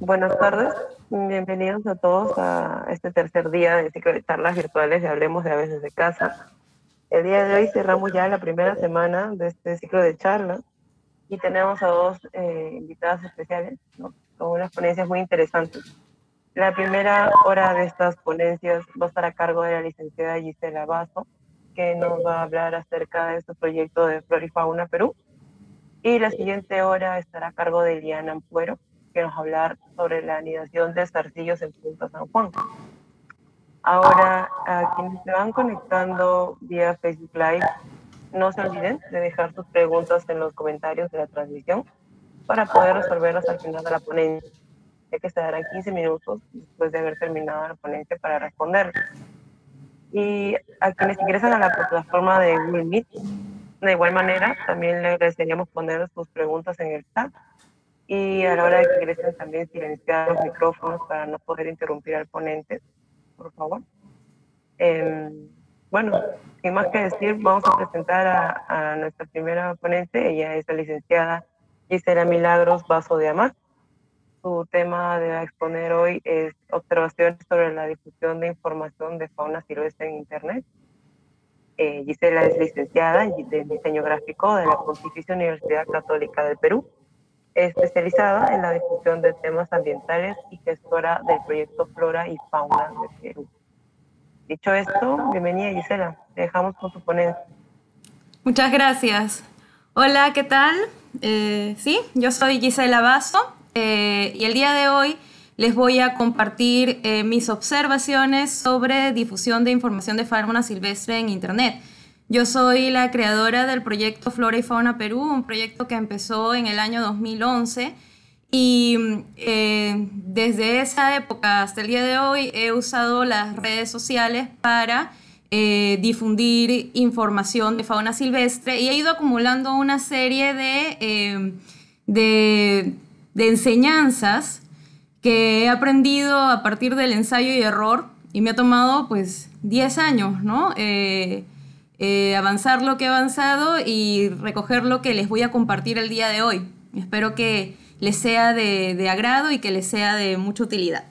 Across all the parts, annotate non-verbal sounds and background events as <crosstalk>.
Buenas tardes, bienvenidos a todos a este tercer día del ciclo de charlas virtuales y Hablemos de A veces de Casa. El día de hoy cerramos ya la primera semana de este ciclo de charlas y tenemos a dos eh, invitadas especiales con unas ponencias muy interesantes. La primera hora de estas ponencias va a estar a cargo de la licenciada Gisela Basso, que nos va a hablar acerca de este proyecto de y Fauna Perú. Y la siguiente hora estará a cargo de Diana Ampuero, que nos hablar sobre la anidación de zarcillos en Punta San Juan. Ahora, a quienes se van conectando vía Facebook Live, no se olviden de dejar sus preguntas en los comentarios de la transmisión para poder resolverlas al final de la ponencia, ya que se darán 15 minutos después de haber terminado la ponencia para responder. Y a quienes ingresan a la plataforma de Google Meet, de igual manera, también les agradeceríamos poner sus preguntas en el chat y a la hora de que ingresen también silenciar los micrófonos para no poder interrumpir al ponente, por favor. Em, bueno, sin más que decir, vamos a presentar a, nuestra primera ponente, ella es la licenciada Gisela Milagros Vaso de Amar. Su tema de exponer hoy es observaciones sobre la difusión de información de fauna silvestre en Internet. Eh, Gisela es licenciada en diseño gráfico de la Pontificia Universidad Católica del Perú especializada en la discusión de temas ambientales y gestora del proyecto Flora y Fauna de Perú. Dicho esto, bienvenida Gisela, te dejamos con tu ponencia. Muchas gracias. Hola, ¿qué tal? Eh, sí, yo soy Gisela Basso eh, y el día de hoy les voy a compartir eh, mis observaciones sobre difusión de información de fauna silvestre en Internet. Yo soy la creadora del proyecto Flora y Fauna Perú, un proyecto que empezó en el año 2011 y eh, desde esa época hasta el día de hoy he usado las redes sociales para eh, difundir información de fauna silvestre y he ido acumulando una serie eh, de, de, enseñanzas que he aprendido a partir del ensayo y error y me ha tomado pues 10 años, ¿no? Eh, avanzar lo que he avanzado y recoger lo que les voy a compartir el día de hoy. Espero que les sea de, agrado y que les sea de mucha utilidad.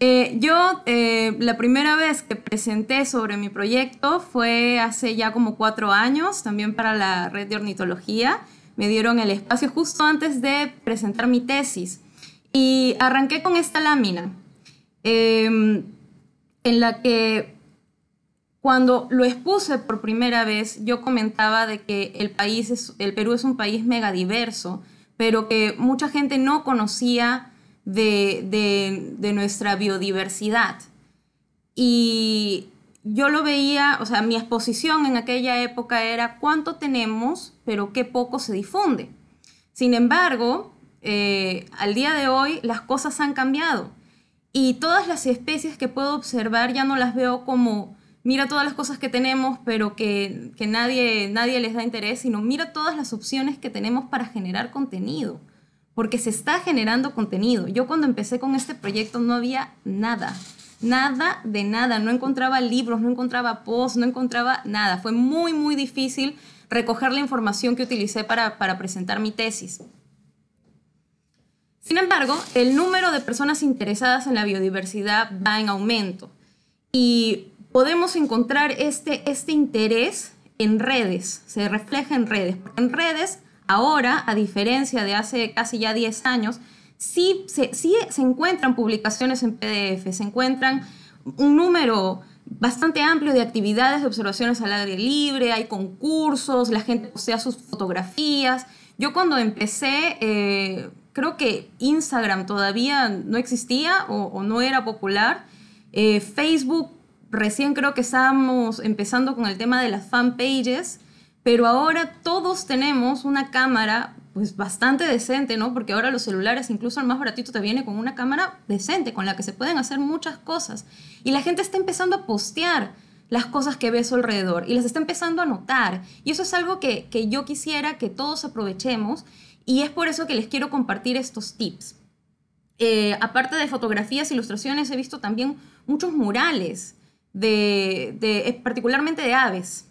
Eh, yo eh, la primera vez que presenté sobre mi proyecto fue hace ya como cuatro años, también para la red de ornitología. Me dieron el espacio justo antes de presentar mi tesis y arranqué con esta lámina em, en la que cuando lo expuse por primera vez, yo comentaba de que el país el Perú es un país megadiverso, pero que mucha gente no conocía de, nuestra biodiversidad. Y yo lo veía, o sea, mi exposición en aquella época era cuánto tenemos, pero qué poco se difunde. Sin embargo, eh, al día de hoy las cosas han cambiado y todas las especies que puedo observar ya no las veo como mira todas las cosas que tenemos, pero que, nadie, nadie les da interés, sino mira todas las opciones que tenemos para generar contenido, porque se está generando contenido. Yo cuando empecé con este proyecto no había nada, nada de nada, no encontraba libros, no encontraba posts, no encontraba nada. Fue muy, muy difícil recoger la información que utilicé para, para presentar mi tesis. Sin embargo, el número de personas interesadas en la biodiversidad va en aumento. Y podemos encontrar este, este interés en redes, se refleja en redes. en redes, ahora, a diferencia de hace casi ya 10 años, sí se, se encuentran publicaciones en PDF, se encuentran un número bastante amplio de actividades de observaciones al aire libre, hay concursos, la gente posea sus fotografías. Yo cuando empecé, eh, creo que Instagram todavía no existía o, no era popular. Eh, Facebook recién creo que estábamos empezando con el tema de las fanpages, pero ahora todos tenemos una cámara pues bastante decente, ¿no? Porque ahora los celulares, incluso el más baratito, te viene con una cámara decente, con la que se pueden hacer muchas cosas. Y la gente está empezando a postear las cosas que ve a su alrededor y las está empezando a notar. Y eso es algo que, que yo quisiera que todos aprovechemos y es por eso que les quiero compartir estos tips. Eh, aparte de fotografías, ilustraciones, he visto también muchos murales de, particularmente de aves.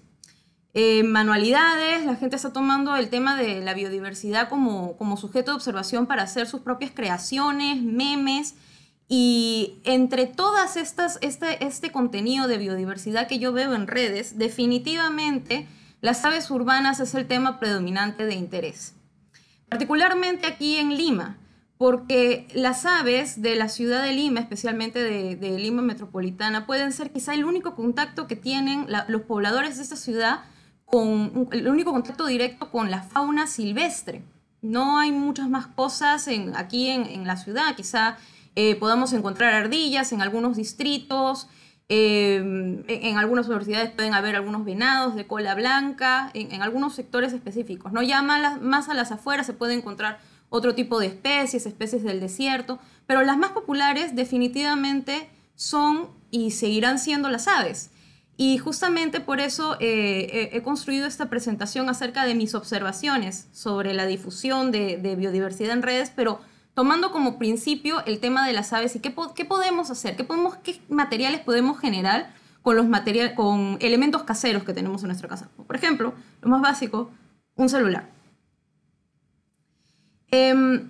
Eh, manualidades, la gente está tomando el tema de la biodiversidad como, sujeto de observación para hacer sus propias creaciones, memes. Y entre todas estas, este, este contenido de biodiversidad que yo veo en redes, definitivamente las aves urbanas es el tema predominante de interés. Particularmente aquí en Lima, porque las aves de la ciudad de Lima, especialmente de, Lima metropolitana, pueden ser quizá el único contacto que tienen los pobladores de esta ciudad con el único contacto directo con la fauna silvestre. No hay muchas más cosas aquí en, la ciudad. Quizá eh, podamos encontrar ardillas en algunos distritos, eh, en, algunas universidades pueden haber algunos venados de cola blanca, en, algunos sectores específicos. No ya más a las afueras se puede encontrar otro tipo de especies, especies del desierto, pero las más populares definitivamente son y seguirán siendo las aves. Y justamente por eso eh, he construido esta presentación acerca de mis observaciones sobre la difusión de, biodiversidad en redes, pero tomando como principio el tema de las aves y qué, podemos hacer, qué, podemos, qué materiales podemos generar con, los con elementos caseros que tenemos en nuestra casa. Por ejemplo, lo más básico, un celular. Em,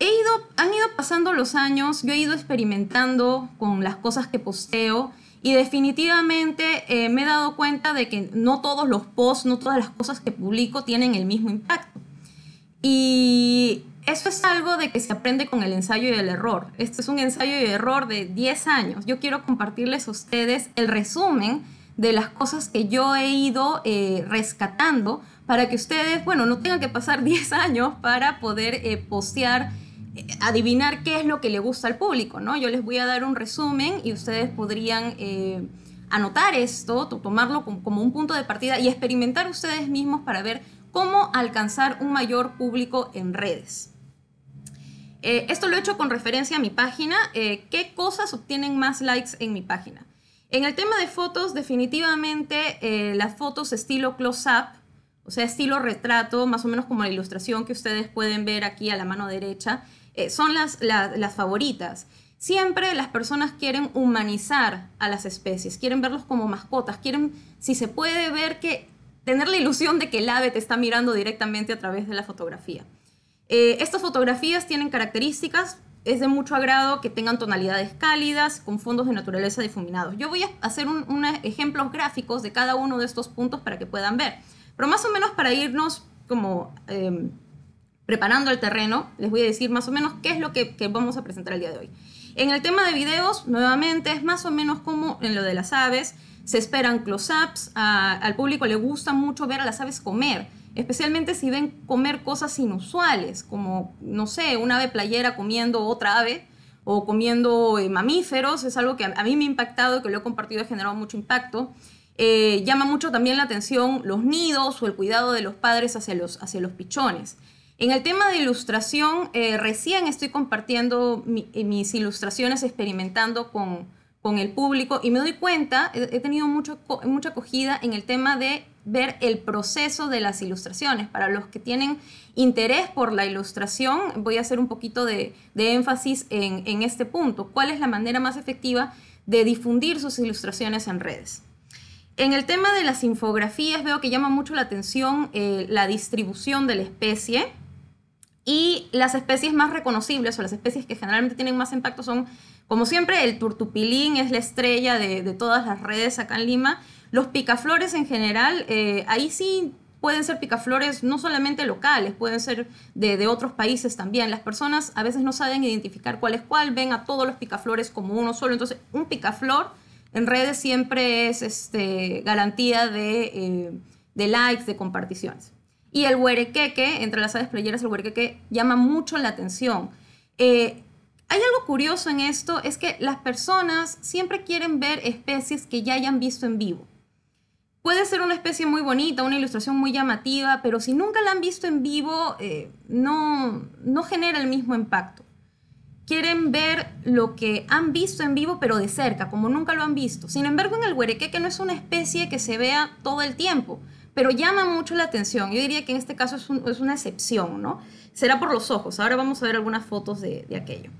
he ido, han ido pasando los años, yo he ido experimentando con las cosas que posteo y definitivamente eh, me he dado cuenta de que no todos los posts, no todas las cosas que publico tienen el mismo impacto. Y eso es algo de que se aprende con el ensayo y el error. Este es un ensayo y error de 10 años. Yo quiero compartirles a ustedes el resumen de las cosas que yo he ido eh, rescatando para que ustedes, bueno, no tengan que pasar 10 <laughs> años para poder eh, postear, eh, adivinar qué es lo que le gusta al público, ¿no? Yo les voy a dar un resumen y ustedes podrían eh, anotar esto, tomarlo como, un punto de partida y experimentar ustedes mismos para ver cómo alcanzar un mayor público en redes. esto lo he hecho con referencia a mi página. ¿Qué cosas obtienen más likes en mi página? En el tema de fotos, definitivamente las fotos estilo close-up o sea, estilo retrato, más o menos como la ilustración que ustedes pueden ver aquí a la mano derecha, eh, son las, favoritas. Siempre las personas quieren humanizar a las especies, quieren verlos como mascotas, quieren, si se puede ver que, tener la ilusión de que el ave te está mirando directamente a través de la fotografía. Eh, estas fotografías tienen características, es de mucho agrado que tengan tonalidades cálidas con fondos de naturaleza difuminados. Yo voy a hacer unos ejemplos gráficos de cada uno de estos puntos para que puedan ver. Pero más o menos para irnos como em, preparando el terreno, les voy a decir más o menos qué es lo que, vamos a presentar el día de hoy. En el tema de videos, nuevamente, es más o menos como en lo de las aves. Se esperan close-ups, al público le gusta mucho ver a las aves comer, especialmente si ven comer cosas inusuales, como, no sé, una ave playera comiendo otra ave o comiendo eh, mamíferos, es algo que a, mí me ha impactado, que lo he compartido, ha generado mucho impacto. Eh, llama mucho también la atención los nidos o el cuidado de los padres hacia los, hacia los pichones. En el tema de ilustración, eh, recién estoy compartiendo eh, mis ilustraciones experimentando con, el público y me doy cuenta, he, tenido mucho, mucha acogida en el tema de ver el proceso de las ilustraciones. Para los que tienen interés por la ilustración, voy a hacer un poquito de, énfasis en, en este punto. ¿Cuál es la manera más efectiva de difundir sus ilustraciones en redes? En el tema de las infografías veo que llama mucho la atención eh, la distribución de la especie y las especies más reconocibles o las especies que generalmente tienen más impacto son, como siempre, el turtupilín es la estrella de, todas las redes acá en Lima. Los picaflores en general, eh, ahí sí pueden ser picaflores no solamente locales, pueden ser de, de, otros países también. Las personas a veces no saben identificar cuál es cuál, ven a todos los picaflores como uno solo. Entonces, un picaflor en redes siempre es este, garantía eh, de, likes, de comparticiones. Y el huerequeque, entre las aves playeras, el huerequeque llama mucho la atención. Eh, hay algo curioso en esto, es que las personas siempre quieren ver especies que ya hayan visto en vivo. Puede ser una especie muy bonita, una ilustración muy llamativa, pero si nunca la han visto en vivo, eh, no, no genera el mismo impacto quieren ver lo que han visto en vivo, pero de cerca, como nunca lo han visto. Sin embargo, en el que no es una especie que se vea todo el tiempo, pero llama mucho la atención. Yo diría que en este caso es, una excepción, ¿no? Será por los ojos. Ahora vamos a ver algunas fotos de, aquello.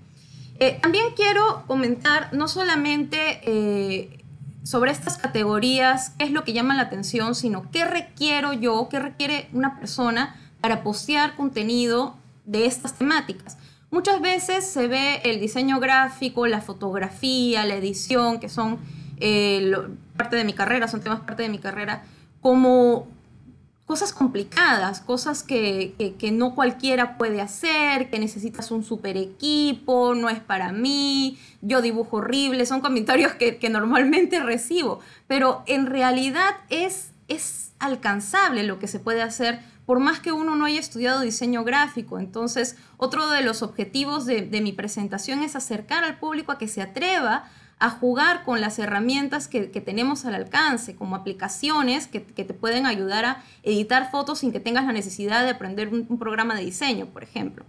Eh, también quiero comentar no solamente eh, sobre estas categorías, qué es lo que llama la atención, sino qué requiero yo, qué requiere una persona para postear contenido de estas temáticas. Muchas veces se ve el diseño gráfico, la fotografía, la edición, que son eh, parte de mi carrera, son temas parte de mi carrera, como cosas complicadas, cosas que, no cualquiera puede hacer, que necesitas un super equipo, no es para mí, yo dibujo horrible, son comentarios que, normalmente recibo, pero en realidad es, es alcanzable lo que se puede hacer por más que uno no haya estudiado diseño gráfico. Entonces, otro de los objetivos de, mi presentación es acercar al público a que se atreva a jugar con las herramientas que, tenemos al alcance, como aplicaciones que, te pueden ayudar a editar fotos sin que tengas la necesidad de aprender un, programa de diseño, por ejemplo.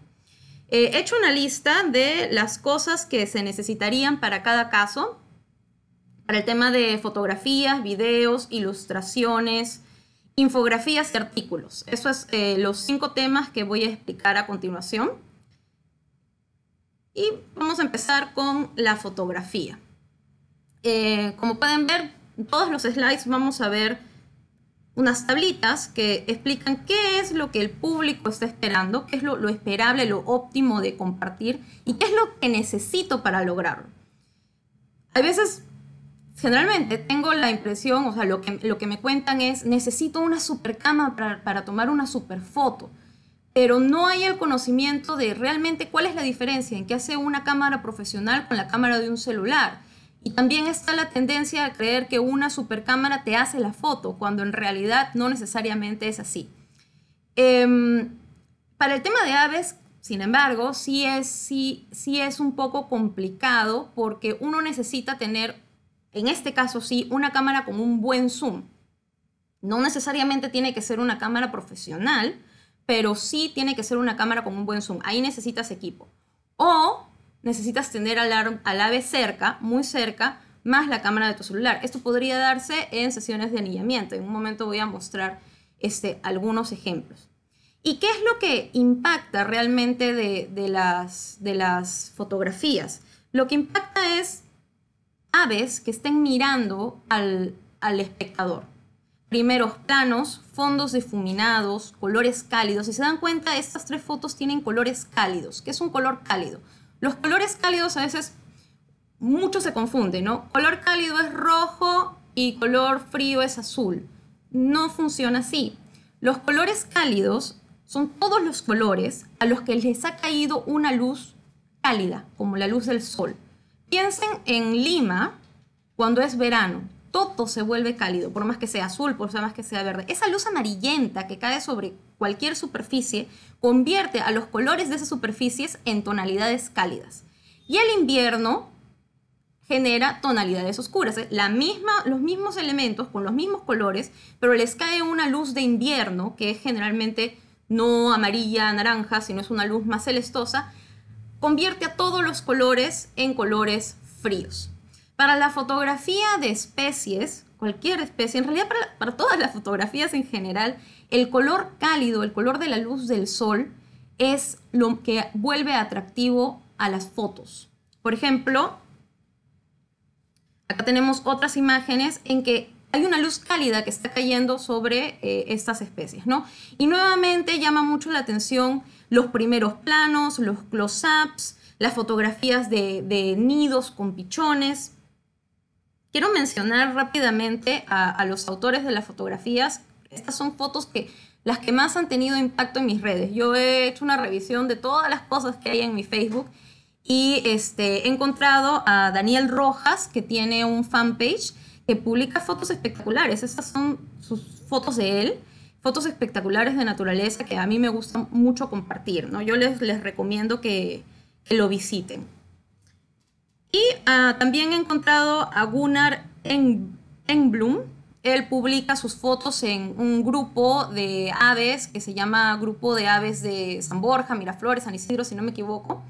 Eh, he hecho una lista de las cosas que se necesitarían para cada caso, para el tema de fotografías, videos, ilustraciones, infografías y artículos. Eso es eh, los cinco temas que voy a explicar a continuación. Y vamos a empezar con la fotografía. Eh, como pueden ver, en todos los slides vamos a ver unas tablitas que explican qué es lo que el público está esperando, qué es lo, esperable, lo óptimo de compartir y qué es lo que necesito para lograrlo. Hay veces generalmente tengo la impresión, o sea, lo que, lo que me cuentan es, necesito una super para, tomar una super foto, pero no hay el conocimiento de realmente cuál es la diferencia en qué hace una cámara profesional con la cámara de un celular. Y también está la tendencia a creer que una supercámara te hace la foto, cuando en realidad no necesariamente es así. Em, para el tema de aves, sin embargo, sí es, sí, sí es un poco complicado porque uno necesita tener en este caso sí, una cámara con un buen zoom. No necesariamente tiene que ser una cámara profesional, pero sí tiene que ser una cámara con un buen zoom. Ahí necesitas equipo. O necesitas tener al, ave cerca, muy cerca, más la cámara de tu celular. Esto podría darse en sesiones de anillamiento. En un momento voy a mostrar este, algunos ejemplos. ¿Y qué es lo que impacta realmente de, las, de las fotografías? Lo que impacta es aves que estén mirando al, espectador. Primeros planos, fondos difuminados, colores cálidos. Si se dan cuenta, estas tres fotos tienen colores cálidos. ¿Qué es un color cálido? Los colores cálidos a veces mucho se confunden, ¿no? Color cálido es rojo y color frío es azul. No funciona así. Los colores cálidos son todos los colores a los que les ha caído una luz cálida, como la luz del sol. Piensen en Lima cuando es verano. Todo se vuelve cálido, por más que sea azul, por más que sea verde. Esa luz amarillenta que cae sobre cualquier superficie convierte a los colores de esas superficies en tonalidades cálidas. Y el invierno genera tonalidades oscuras. La misma, los mismos elementos con los mismos colores, pero les cae una luz de invierno, que es generalmente no amarilla, naranja, sino es una luz más celestosa, convierte a todos los colores en colores fríos. Para la fotografía de especies, cualquier especie, en realidad para, todas las fotografías en general, el color cálido, el color de la luz del sol, es lo que vuelve atractivo a las fotos. Por ejemplo, acá tenemos otras imágenes en que hay una luz cálida que está cayendo sobre eh, estas especies, ¿no? Y nuevamente llama mucho la atención los primeros planos, los close-ups, las fotografías de, nidos con pichones. Quiero mencionar rápidamente a, los autores de las fotografías. Estas son fotos que las que más han tenido impacto en mis redes. Yo he hecho una revisión de todas las cosas que hay en mi Facebook y este, he encontrado a Daniel Rojas, que tiene un fanpage que publica fotos espectaculares. Esas son sus fotos de él, fotos espectaculares de naturaleza que a mí me gusta mucho compartir. ¿no? Yo les, recomiendo que, lo visiten. Y ah, también he encontrado a Gunnar en, Él publica sus fotos en un grupo de aves que se llama Grupo de Aves de San Borja, Miraflores, San Isidro, si no me equivoco.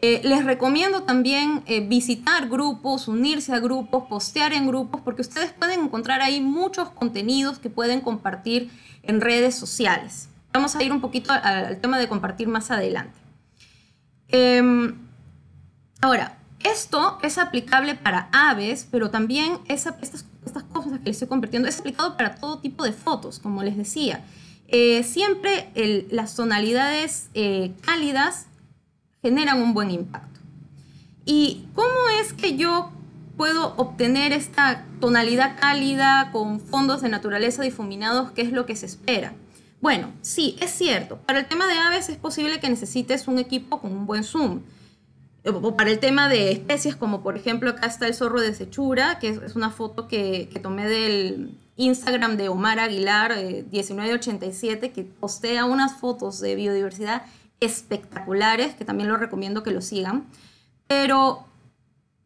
Eh, les recomiendo también eh, visitar grupos, unirse a grupos, postear en grupos, porque ustedes pueden encontrar ahí muchos contenidos que pueden compartir en redes sociales. Vamos a ir un poquito al, tema de compartir más adelante. Em, ahora, esto es aplicable para aves, pero también estas, cosas que les estoy compartiendo es aplicado para todo tipo de fotos, como les decía. Eh, siempre las tonalidades cálidas generan un buen impacto. ¿Y cómo es que yo puedo obtener esta tonalidad cálida con fondos de naturaleza difuminados, ¿Qué es lo que se espera? Bueno, sí, es cierto. Para el tema de aves es posible que necesites un equipo con un buen zoom. Eh, o para el tema de especies, como por ejemplo acá está el zorro de Sechura, que es una foto que, tomé del Instagram de Omar Aguilar, 1987, eh, que postea unas fotos de biodiversidad espectaculares, que también lo recomiendo que lo sigan. Pero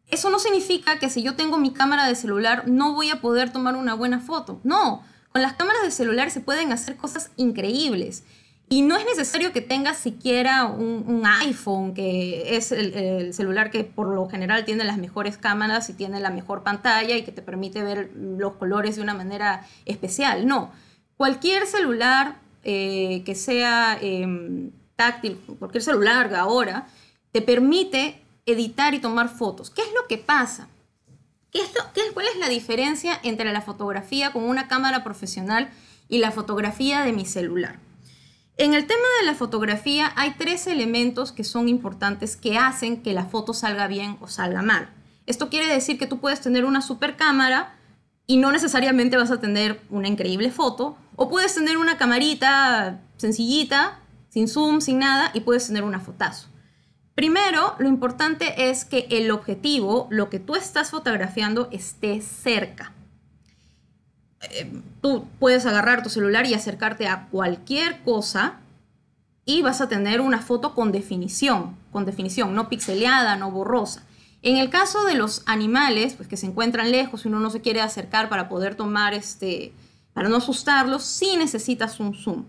eso no significa que si yo tengo mi cámara de celular no voy a poder tomar una buena foto. No, con las cámaras de celular se pueden hacer cosas increíbles. Y no es necesario que tengas siquiera un, iPhone, que es el, celular que por lo general tiene las mejores cámaras y tiene la mejor pantalla y que te permite ver los colores de una manera especial. No, cualquier celular eh, que sea... Em, porque cualquier celular ahora, te permite editar y tomar fotos. ¿Qué es lo que pasa? ¿Qué es ¿Cuál es la diferencia entre la fotografía con una cámara profesional y la fotografía de mi celular? En el tema de la fotografía hay tres elementos que son importantes que hacen que la foto salga bien o salga mal. Esto quiere decir que tú puedes tener una super cámara y no necesariamente vas a tener una increíble foto, o puedes tener una camarita sencillita sin zoom, sin nada, y puedes tener una fotazo. Primero, lo importante es que el objetivo, lo que tú estás fotografiando, esté cerca. Eh, tú puedes agarrar tu celular y acercarte a cualquier cosa y vas a tener una foto con definición, con definición, no pixeleada, no borrosa. En el caso de los animales, pues que se encuentran lejos y uno no se quiere acercar para poder tomar este, para no asustarlos, sí necesitas un zoom.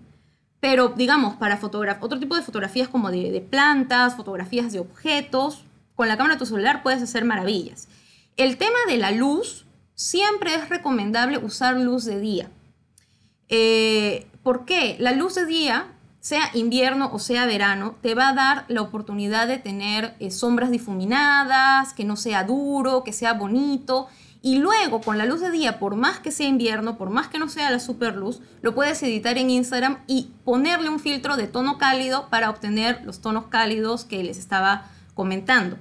Pero digamos, para otro tipo de fotografías como de, plantas, fotografías de objetos, con la cámara de tu celular puedes hacer maravillas. El tema de la luz, siempre es recomendable usar luz de día. porque eh, ¿Por qué? La luz de día, sea invierno o sea verano, te va a dar la oportunidad de tener eh, sombras difuminadas, que no sea duro, que sea bonito. Y luego, con la luz de día, por más que sea invierno, por más que no sea la superluz, lo puedes editar en Instagram y ponerle un filtro de tono cálido para obtener los tonos cálidos que les estaba comentando.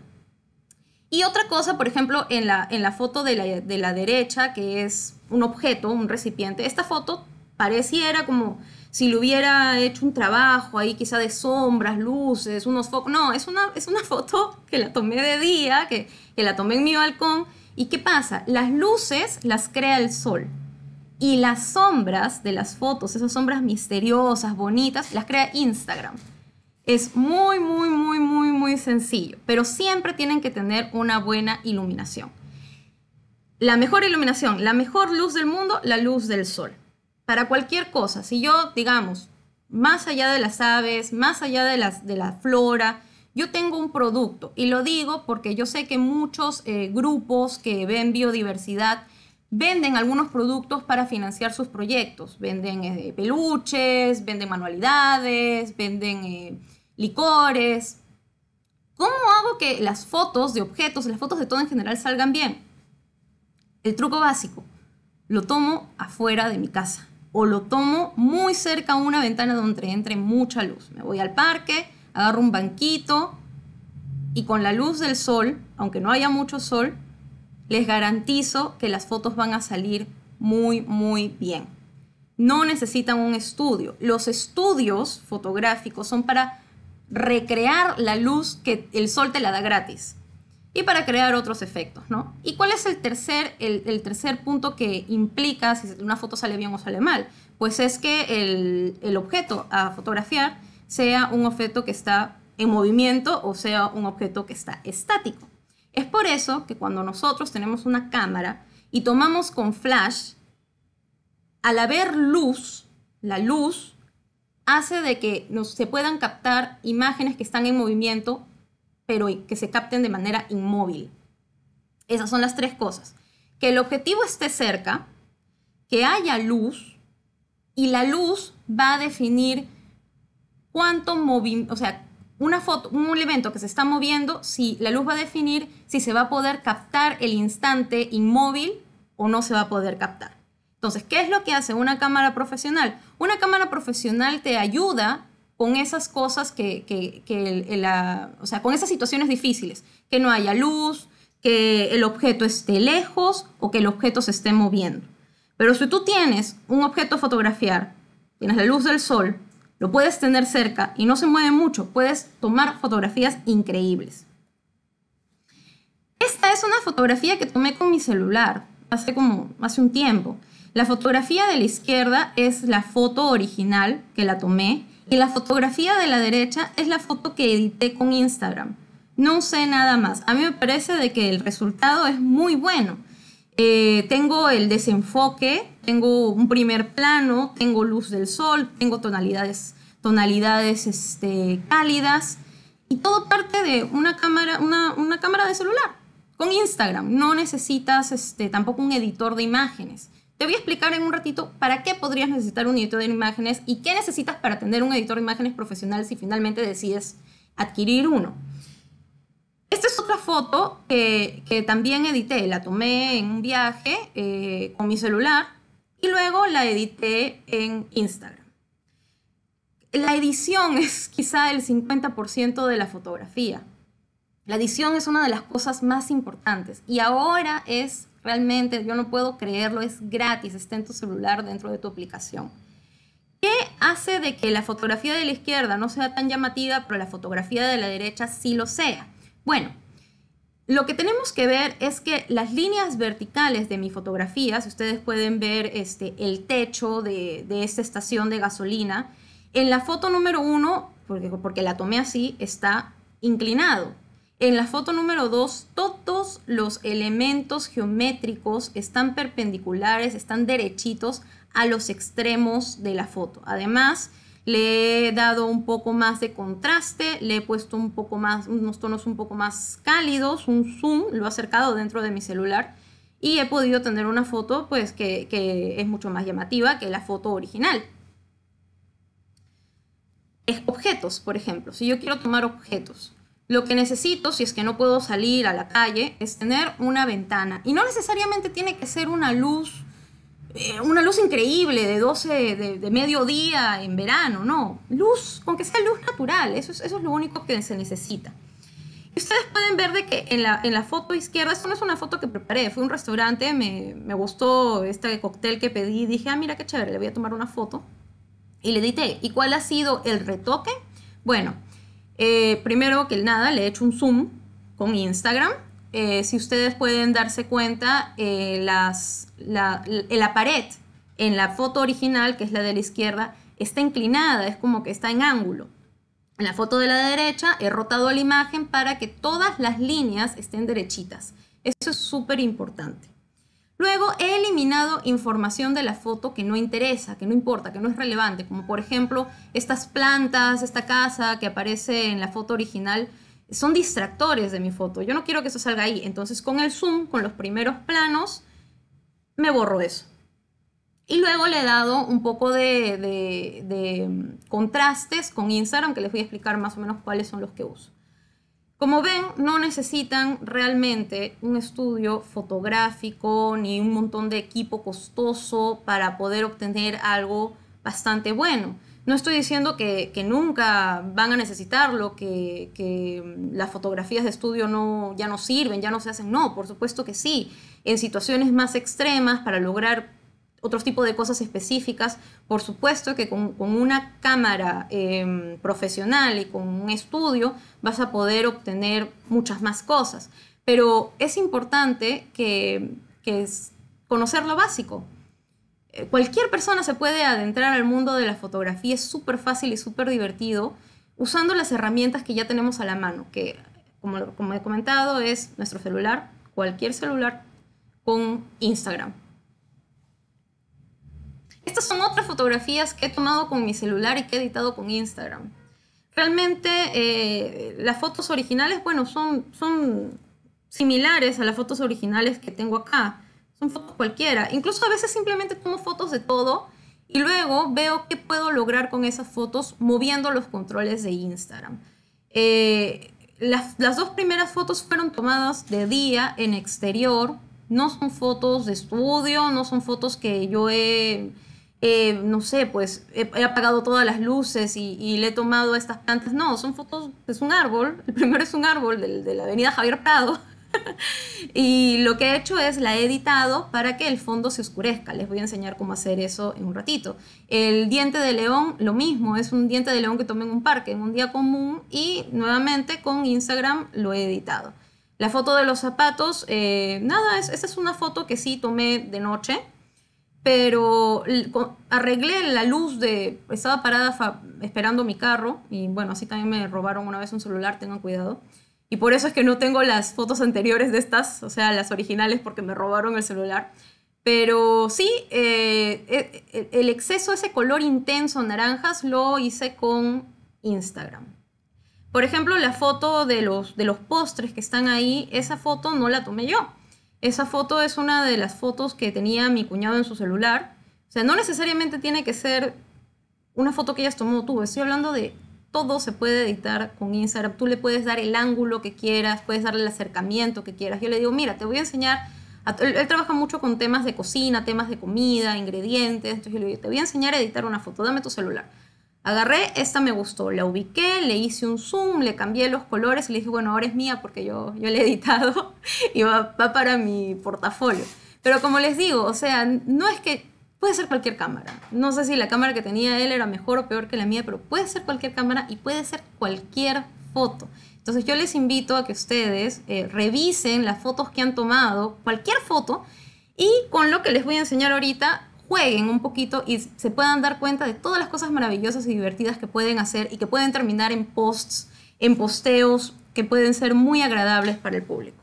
Y otra cosa, por ejemplo, en la, en la foto de la, derecha, que es un objeto, un recipiente, esta foto pareciera como si lo hubiera hecho un trabajo ahí quizá de sombras, luces, unos focos. No, es una, es una foto que la tomé de día, que, que la tomé en mi balcón ¿Y qué pasa? Las luces las crea el sol y las sombras de las fotos, esas sombras misteriosas, bonitas, las crea Instagram. Es muy, muy, muy, muy, muy sencillo, pero siempre tienen que tener una buena iluminación. La mejor iluminación, la mejor luz del mundo, la luz del sol. Para cualquier cosa, si yo, digamos, más allá de las aves, más allá de, las, de la flora, yo tengo un producto y lo digo porque yo sé que muchos eh, grupos que ven biodiversidad venden algunos productos para financiar sus proyectos. Venden eh, peluches, venden manualidades, venden eh, licores. ¿Cómo hago que las fotos de objetos, las fotos de todo en general salgan bien? El truco básico, lo tomo afuera de mi casa o lo tomo muy cerca a una ventana donde entre mucha luz. Me voy al parque, agarro un banquito y con la luz del sol, aunque no haya mucho sol, les garantizo que las fotos van a salir muy, muy bien. No necesitan un estudio. Los estudios fotográficos son para recrear la luz que el sol te la da gratis y para crear otros efectos, ¿no? ¿Y cuál es el tercer, tercer punto que implica si una foto sale bien o sale mal? Pues es que el, el objeto a fotografiar sea un objeto que está en movimiento o sea un objeto que está estático. Es por eso que cuando nosotros tenemos una cámara y tomamos con flash, al haber luz, la luz hace de que nos, se puedan captar imágenes que están en movimiento, pero que se capten de manera inmóvil. Esas son las tres cosas. Que el objetivo esté cerca, que haya luz, y la luz va a definir cuánto movimiento, o sea, una foto, un elemento que se está moviendo, si la luz va a definir si se va a poder captar el instante inmóvil o no se va a poder captar. Entonces, ¿qué es lo que hace una cámara profesional? Una cámara profesional te ayuda con esas cosas que, que, que o sea, con esas situaciones difíciles, que no haya luz, que el objeto esté lejos o que el objeto se esté moviendo. Pero si tú tienes un objeto a fotografiar, tienes la luz del sol, lo puedes tener cerca y no se mueve mucho, puedes tomar fotografías increíbles. Esta es una fotografía que tomé con mi celular hace como hace un tiempo. La fotografía de la izquierda es la foto original que la tomé y la fotografía de la derecha es la foto que edité con Instagram. No sé nada más. A mí me parece de que el resultado es muy bueno. Eh, tengo el desenfoque tengo un primer plano, tengo luz del sol, tengo tonalidades, tonalidades este, cálidas y todo parte de una cámara, una, una cámara de celular con Instagram. No necesitas este, tampoco un editor de imágenes. Te voy a explicar en un ratito para qué podrías necesitar un editor de imágenes y qué necesitas para tener un editor de imágenes profesional si finalmente decides adquirir uno. Esta es otra foto que, que también edité, la tomé en un viaje eh, con mi celular y luego la edité en Instagram. La edición <laughs> es quizá el 50% de la fotografía. La edición es una de las cosas más importantes y ahora es realmente, yo no puedo creerlo, es gratis, está en tu celular dentro de tu aplicación. ¿Qué hace de que la fotografía de la izquierda no sea tan llamativa, pero la fotografía de la derecha sí lo sea? Bueno, lo que tenemos que ver es que las líneas verticales de mi fotografía, si ustedes pueden ver este, el techo de, de esta estación de gasolina, en la foto número uno, porque, porque la tomé así, está inclinado. En la foto número dos, todos los elementos geométricos están perpendiculares, están derechitos a los extremos de la foto. Además, le he dado un poco más de contraste, le he puesto un poco más, unos tonos un poco más cálidos, un zoom, lo he acercado dentro de mi celular y he podido tener una foto pues que, es mucho más llamativa que la foto original. objetos, por ejemplo, si yo quiero tomar objetos, lo que necesito, si es que no puedo salir a la calle, es tener una ventana. Y no necesariamente tiene que ser una luz eh, una luz increíble de 12 de, mediodía en verano, no. Luz, aunque sea luz natural, eso es, lo único que se necesita. Y ustedes pueden ver de que en la, en la foto izquierda, esto no es una foto que preparé, fue un restaurante, me, gustó este cóctel que pedí, dije, ah, mira qué chévere, le voy a tomar una foto. Y le edité, ¿y cuál ha sido el retoque? Bueno, eh, primero que nada, le he hecho un zoom con Instagram eh, si ustedes pueden darse cuenta, eh, la, la, pared en la foto original, que es la de la izquierda, está inclinada, es como que está en ángulo. En la foto de la derecha he rotado la imagen para que todas las líneas estén derechitas. Eso es súper importante. Luego he eliminado información de la foto que no interesa, que no importa, que no es relevante, como por ejemplo estas plantas, esta casa que aparece en la foto original, son distractores de mi foto. Yo no quiero que eso salga ahí. Entonces con el zoom, con los primeros planos, me borro eso. Y luego le he dado un poco de, mm, contrastes con Instagram, que les voy a explicar más o menos cuáles son los que uso. Como ven, no necesitan realmente un estudio fotográfico ni un montón de equipo costoso para poder obtener algo bastante bueno. No estoy diciendo que, nunca van a necesitarlo, que, que, mm, las fotografías de estudio no, ya no sirven, ya no se hacen. No, por supuesto que sí. En situaciones más extremas, para lograr otro tipo de cosas específicas, por supuesto que con, una cámara em, profesional y con un estudio vas a poder obtener muchas más cosas. Pero es importante que, que es conocer lo básico, eh, cualquier persona se puede adentrar al mundo de la fotografía, es súper fácil y súper divertido, usando las herramientas que ya tenemos a la mano, que como, he comentado es nuestro celular, cualquier celular con Instagram. Estas son otras fotografías que he tomado con mi celular y que he editado con Instagram. Realmente eh, las fotos originales, bueno, son similares a las fotos originales que tengo acá son fotos cualquiera. Incluso a veces simplemente tomo fotos de todo y luego veo qué puedo lograr con esas fotos moviendo los controles de Instagram. Eh, las, dos primeras fotos fueron tomadas de día en exterior. No son fotos de estudio, no son fotos que yo he, no sé, pues he, apagado todas las luces y, le he tomado a estas plantas. No, son fotos, es un árbol. El primero es un árbol de la avenida Javier Prado <laughs> y lo que he hecho es la he editado para que el fondo se oscurezca. Les voy a enseñar cómo hacer eso en un ratito. El diente de león, lo mismo, es un diente de león que tomé en un parque, en un día común y nuevamente con Instagram lo he editado. La foto de los zapatos, eh, nada, esa es una foto que sí tomé de noche, pero arreglé la luz de, estaba parada esperando mi carro y bueno, así también me robaron una vez un celular, tengan cuidado. Y por eso es que no tengo las fotos anteriores de estas, o sea, las originales, porque me robaron el celular. Pero sí, eh, eh, el exceso, ese color intenso naranjas, lo hice con Instagram. Por ejemplo, la foto de los, de los postres que están ahí, esa foto no la tomé yo. Esa foto es una de las fotos que tenía mi cuñado en su celular. O sea, no necesariamente tiene que ser una foto que hayas tomó tú. Estoy hablando de todo se puede editar con Instagram. Tú le puedes dar el ángulo que quieras, puedes darle el acercamiento que quieras. Yo le digo, mira, te voy a enseñar. él, trabaja mucho con temas de cocina, temas de comida, ingredientes. Entonces yo le digo, te voy a enseñar a editar una foto, dame tu celular. Agarré, esta me gustó, la ubiqué, le hice un zoom, le cambié los colores y le dije, bueno, ahora es mía porque yo, yo la he editado <laughs> y va para mi portafolio. Pero como les digo, o sea, no es que puede ser cualquier cámara. No sé si la cámara que tenía él era mejor o peor que la mía, pero puede ser cualquier cámara y puede ser cualquier foto. Entonces yo les invito a que ustedes eh, revisen las fotos que han tomado, cualquier foto, y con lo que les voy a enseñar ahorita, jueguen un poquito y se puedan dar cuenta de todas las cosas maravillosas y divertidas que pueden hacer y que pueden terminar en posts, en posteos que pueden ser muy agradables para el público.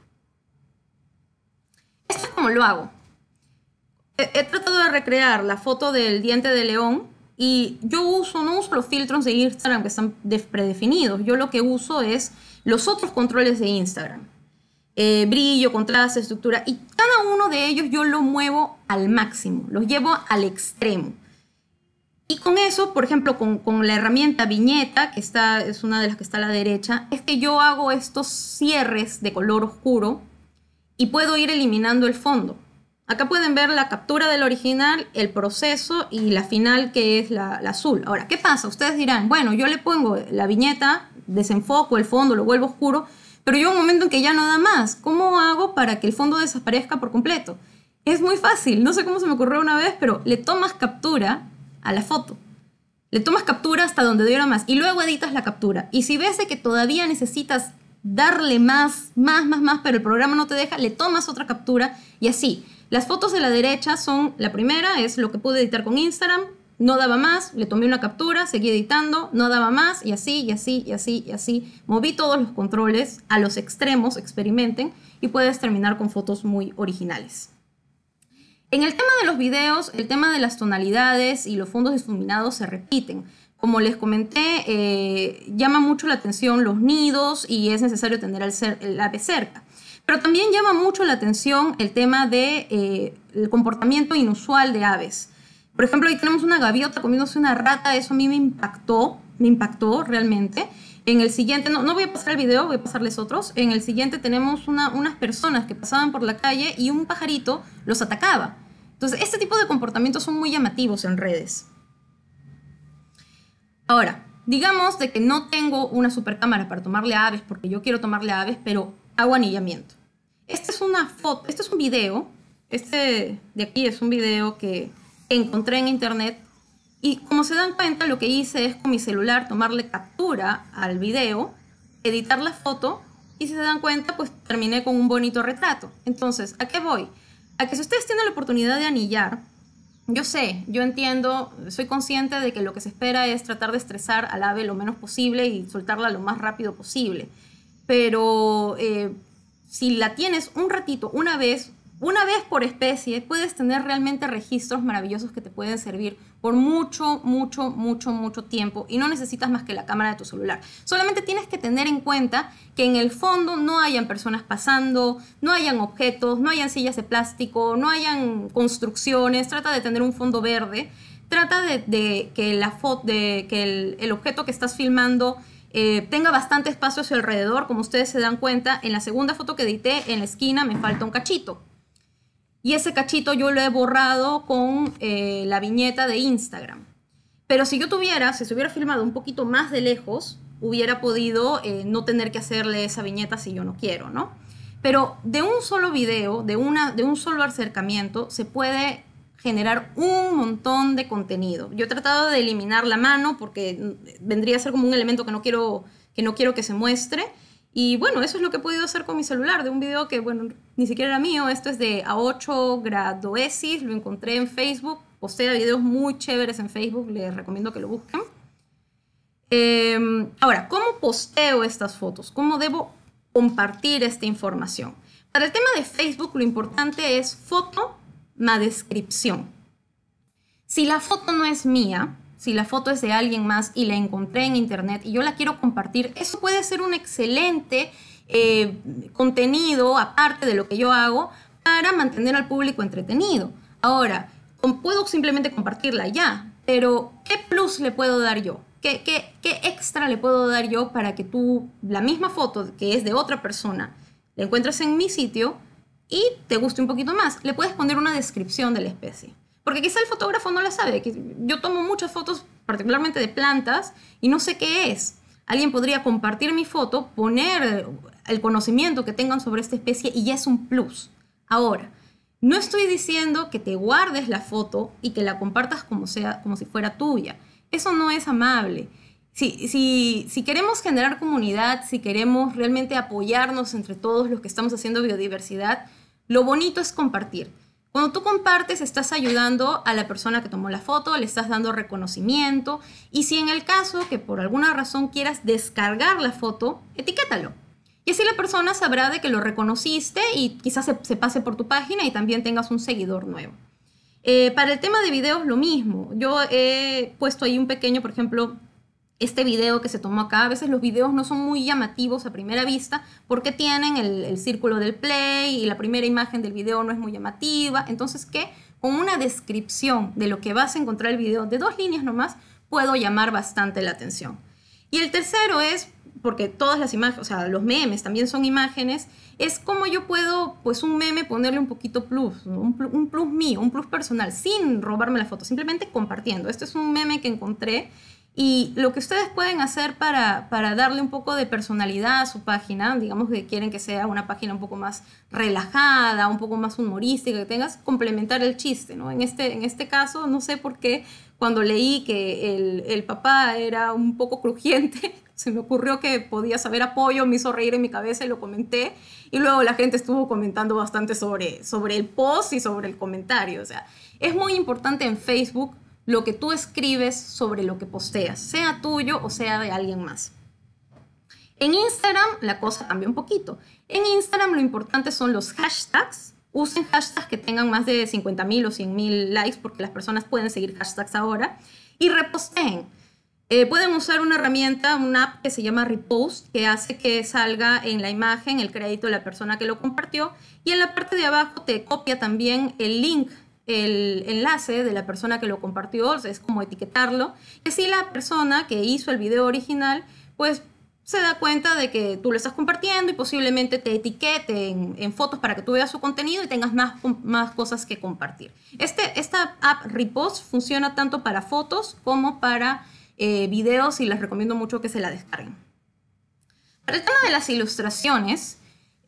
Esto es como lo hago he, tratado de recrear la foto del diente de león y yo uso, no uso los filtros de Instagram que están predefinidos. Yo lo que uso es los otros controles de Instagram. Eh, brillo, contraste, estructura. Y cada uno de ellos yo lo muevo al máximo, los llevo al extremo. Y con eso, por ejemplo, con, con, la herramienta viñeta, que está, es una de las que está a la derecha, es que yo hago estos cierres de color oscuro y puedo ir eliminando el fondo. Acá pueden ver la captura del original, el proceso y la final que es la, azul. Ahora, ¿qué pasa? Ustedes dirán, bueno, yo le pongo la viñeta, desenfoco el fondo, lo vuelvo oscuro, pero llega un momento en que ya no da más. ¿Cómo hago para que el fondo desaparezca por completo? Es muy fácil, no sé cómo se me ocurrió una vez, pero le tomas captura a la foto. Le tomas captura hasta donde diera más y luego editas la captura. Y si ves que todavía necesitas darle más, más, más, más, pero el programa no te deja, le tomas otra captura y así. Las fotos de la derecha son, la primera es lo que pude editar con Instagram, no daba más, le tomé una captura, seguí editando, no daba más, y así, y así, y así, y así. Moví todos los controles a los extremos, experimenten, y puedes terminar con fotos muy originales. En el tema de los videos, el tema de las tonalidades y los fondos difuminados se repiten. Como les comenté, eh, llama mucho la atención los nidos y es necesario tener el, el ave cerca. Pero también llama mucho la atención el tema del de, eh, comportamiento inusual de aves. Por ejemplo, ahí tenemos una gaviota comiéndose una rata, eso a mí me impactó, me impactó realmente. En el siguiente, no, no voy a pasar el video, voy a pasarles otros. En el siguiente tenemos una, unas personas que pasaban por la calle y un pajarito los atacaba. Entonces, este tipo de comportamientos son muy llamativos en redes. Ahora, digamos de que no tengo una supercámara para tomarle aves porque yo quiero tomarle aves, pero hago anillamiento. Esta es una foto, este es un video, este de aquí es un video que encontré en internet y como se dan cuenta lo que hice es con mi celular tomarle captura al video, editar la foto y si se dan cuenta pues terminé con un bonito retrato. Entonces, ¿a qué voy? A que si ustedes tienen la oportunidad de anillar, yo sé, yo entiendo, soy consciente de que lo que se espera es tratar de estresar al ave lo menos posible y soltarla lo más rápido posible. Pero eh, si la tienes un ratito, una vez, una vez por especie, puedes tener realmente registros maravillosos que te pueden servir por mucho, mucho, mucho, mucho tiempo y no necesitas más que la cámara de tu celular. Solamente tienes que tener en cuenta que en el fondo no hayan personas pasando, no hayan objetos, no hayan sillas de plástico, no hayan construcciones, trata de tener un fondo verde, trata de, que, la de, que el objeto que estás filmando eh, tenga bastante espacio a su alrededor, como ustedes se dan cuenta, en la segunda foto que edité, en la esquina me falta un cachito. Y ese cachito yo lo he borrado con eh, la viñeta de Instagram. Pero si yo tuviera, si se hubiera filmado un poquito más de lejos, hubiera podido eh, no tener que hacerle esa viñeta si yo no quiero, ¿no? Pero de un solo video, de, una, de un solo acercamiento, se puede generar un montón de contenido. Yo he tratado de eliminar la mano porque vendría a ser como un elemento que no quiero que, no quiero que se muestre. Y bueno, eso es lo que he podido hacer con mi celular, de un video que, bueno, ni siquiera era mío, esto es de A8 Gradoesis, lo encontré en Facebook, postea videos muy chéveres en Facebook, les recomiendo que lo busquen. Em, ahora, ¿cómo posteo estas fotos? ¿Cómo debo compartir esta información? Para el tema de Facebook, lo importante es foto, ma descripción. Si la foto no es mía, si la foto es de alguien más y la encontré en internet y yo la quiero compartir, eso puede ser un excelente eh, contenido aparte de lo que yo hago para mantener al público entretenido. Ahora, puedo simplemente compartirla ya, pero ¿qué plus le puedo dar yo? ¿Qué, qué extra le puedo dar yo para que tú, la misma foto que es de otra persona, la encuentres en mi sitio y te guste un poquito más, le puedes poner una descripción de la especie. Porque quizá el fotógrafo no la sabe. Yo tomo muchas fotos, particularmente de plantas, y no sé qué es. Alguien podría compartir mi foto, poner el conocimiento que tengan sobre esta especie y ya es un plus. Ahora, no estoy diciendo que te guardes la foto y que la compartas como, sea, como si fuera tuya. Eso no es amable. Si, si, si, queremos generar comunidad, si queremos realmente apoyarnos entre todos los que estamos haciendo biodiversidad, lo bonito es compartir. Cuando tú compartes, estás ayudando a la persona que tomó la foto, le estás dando reconocimiento y si en el caso que por alguna razón quieras descargar la foto, etiquétalo. Y así la persona sabrá de que lo reconociste y quizás se, pase por tu página y también tengas un seguidor nuevo. Eh, para el tema de videos, lo mismo. Yo he puesto ahí un pequeño, por ejemplo, este video que se tomó acá, a veces los videos no son muy llamativos a primera vista porque tienen el, círculo del play y la primera imagen del video no es muy llamativa. Entonces, ¿qué? Con una descripción de lo que vas a encontrar el video de dos líneas nomás, puedo llamar bastante la atención. Y el tercero es, porque todas las imágenes, o sea, los memes también son imágenes, es como yo puedo, pues un meme ponerle un poquito plus, un, plus, un plus mío, un plus personal, sin robarme la foto, simplemente compartiendo. Este es un meme que encontré y lo que ustedes pueden hacer para, para, darle un poco de personalidad a su página, digamos que quieren que sea una página un poco más relajada, un poco más humorística, que tengas, complementar el chiste, ¿no? En este, en este caso, no sé por qué, cuando leí que el, papá era un poco crujiente, <laughs> se me ocurrió que podía saber apoyo, me hizo reír en mi cabeza y lo comenté. Y luego la gente estuvo comentando bastante sobre, sobre el post y sobre el comentario. O sea, es muy importante en Facebook lo que tú escribes sobre lo que posteas, sea tuyo o sea de alguien más. En Instagram la cosa cambia un poquito. En Instagram lo importante son los hashtags. Usen hashtags que tengan más de 50.000 o 100.000 likes porque las personas pueden seguir hashtags ahora. Y reposteen. Eh, pueden usar una herramienta, una app que se llama Repost, que hace que salga en la imagen el crédito de la persona que lo compartió. Y en la parte de abajo te copia también el link el enlace de la persona que lo compartió, es como etiquetarlo, que si la persona que hizo el video original, pues se da cuenta de que tú lo estás compartiendo y posiblemente te etiqueten en, fotos para que tú veas su contenido y tengas más, más cosas que compartir. Este, esta app Repost funciona tanto para fotos como para eh, videos y les recomiendo mucho que se la descarguen. Para el tema de las ilustraciones,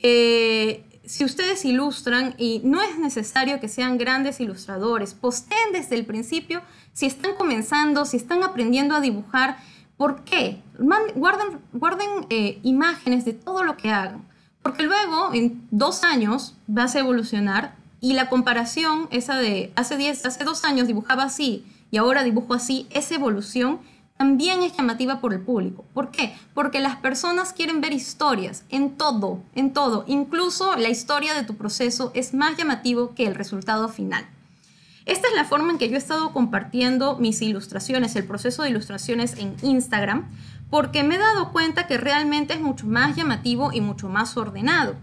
eh, si ustedes ilustran, y no es necesario que sean grandes ilustradores, posten desde el principio, si están comenzando, si están aprendiendo a dibujar, ¿por qué? guarden, eh, imágenes de todo lo que hagan, porque luego en dos años vas a evolucionar y la comparación esa de hace, hace dos años dibujaba así y ahora dibujo así, es evolución también es llamativa por el público. ¿Por qué? Porque las personas quieren ver historias en todo, en todo. Incluso la historia de tu proceso es más llamativo que el resultado final. Esta es la forma en que yo he estado compartiendo mis ilustraciones, el proceso de ilustraciones en Instagram, porque me he dado cuenta que realmente es mucho más llamativo y mucho más ordenado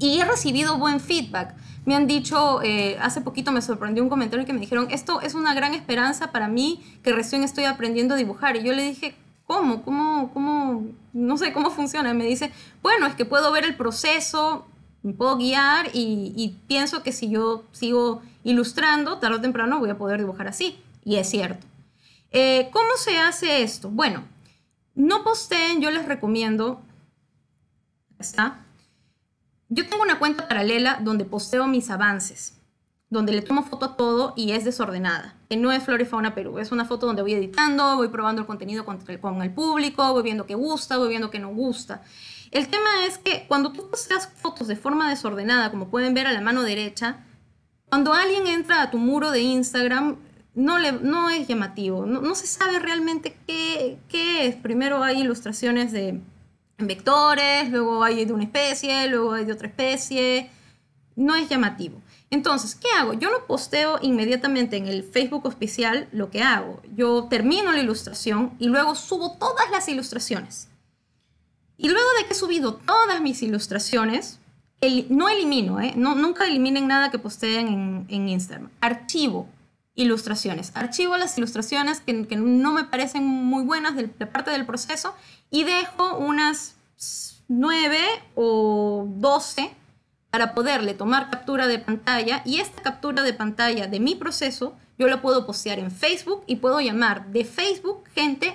y he recibido buen feedback. Me han dicho, eh, hace poquito me sorprendió un comentario que me dijeron, esto es una gran esperanza para mí que recién estoy aprendiendo a dibujar. Y yo le dije, ¿cómo? ¿Cómo? ¿Cómo? No sé cómo funciona. Y me dice, bueno, es que puedo ver el proceso, me puedo guiar y, pienso que si yo sigo ilustrando, tarde o temprano voy a poder dibujar así. Y es cierto. Eh, ¿Cómo se hace esto? Bueno, no posteen, yo les recomiendo. Está yo tengo una cuenta paralela donde posteo mis avances, donde le tomo foto a todo y es desordenada, que no es Flora y Fauna Perú, es una foto donde voy editando, voy probando el contenido con el, público, voy viendo qué gusta, voy viendo qué no gusta. El tema es que cuando tú posteas fotos de forma desordenada, como pueden ver a la mano derecha, cuando alguien entra a tu muro de Instagram, no, es llamativo, no, se sabe realmente qué, qué es. Primero hay ilustraciones de vectores, luego hay de una especie, luego hay de otra especie. No es llamativo. Entonces, ¿qué hago? Yo no posteo inmediatamente en el Facebook oficial lo que hago. Yo termino la ilustración y luego subo todas las ilustraciones. Y luego de que he subido todas mis ilustraciones, el, no elimino, ¿eh? no, nunca eliminen nada que posteen en, en Instagram. Archivo ilustraciones. Archivo las ilustraciones que, no me parecen muy buenas de, la parte del proceso y dejo unas 9 o 12 para poderle tomar captura de pantalla y esta captura de pantalla de mi proceso yo la puedo postear en Facebook y puedo llamar de Facebook gente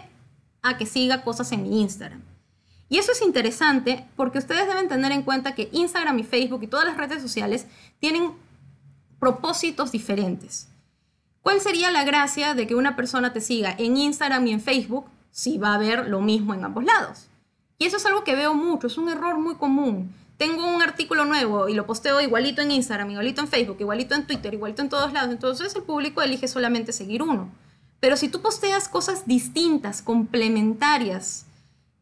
a que siga cosas en mi Instagram. Y eso es interesante porque ustedes deben tener en cuenta que Instagram y Facebook y todas las redes sociales tienen propósitos diferentes. ¿Cuál sería la gracia de que una persona te siga en Instagram y en Facebook si va a ver lo mismo en ambos lados? Y eso es algo que veo mucho, es un error muy común. Tengo un artículo nuevo y lo posteo igualito en Instagram, igualito en Facebook, igualito en Twitter, igualito en todos lados. Entonces el público elige solamente seguir uno. Pero si tú posteas cosas distintas, complementarias,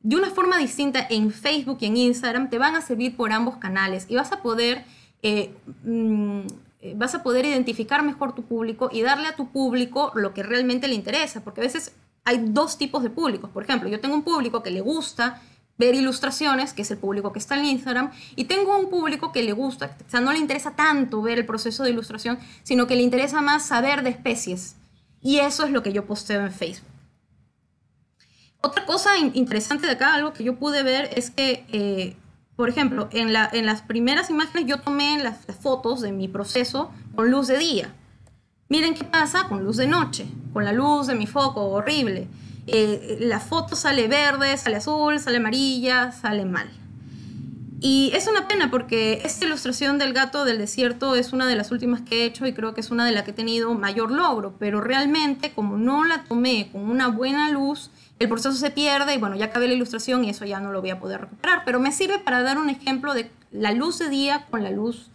de una forma distinta en Facebook y en Instagram, te van a servir por ambos canales y vas a poder eh, mm, eh, vas a poder identificar mejor tu público y darle a tu público lo que realmente le interesa, porque a veces hay dos tipos de públicos. Por ejemplo, yo tengo un público que le gusta ver ilustraciones, que es el público que está en Instagram, y tengo un público que le gusta, o sea, no le interesa tanto ver el proceso de ilustración, sino que le interesa más saber de especies. Y eso es lo que yo posteo en Facebook. Otra cosa interesante de acá, algo que yo pude ver, es que eh, por ejemplo, en, las primeras imágenes yo tomé las, fotos de mi proceso con luz de día. Miren qué pasa con luz de noche, con la luz de mi foco, horrible. Eh, la foto sale verde, sale azul, sale amarilla, sale mal. Y es una pena porque esta ilustración del gato del desierto es una de las últimas que he hecho y creo que es una de las que he tenido mayor logro, pero realmente como no la tomé con una buena luz el proceso se pierde y bueno, ya acabé la ilustración y eso ya no lo voy a poder recuperar, pero me sirve para dar un ejemplo de la luz de día con la luz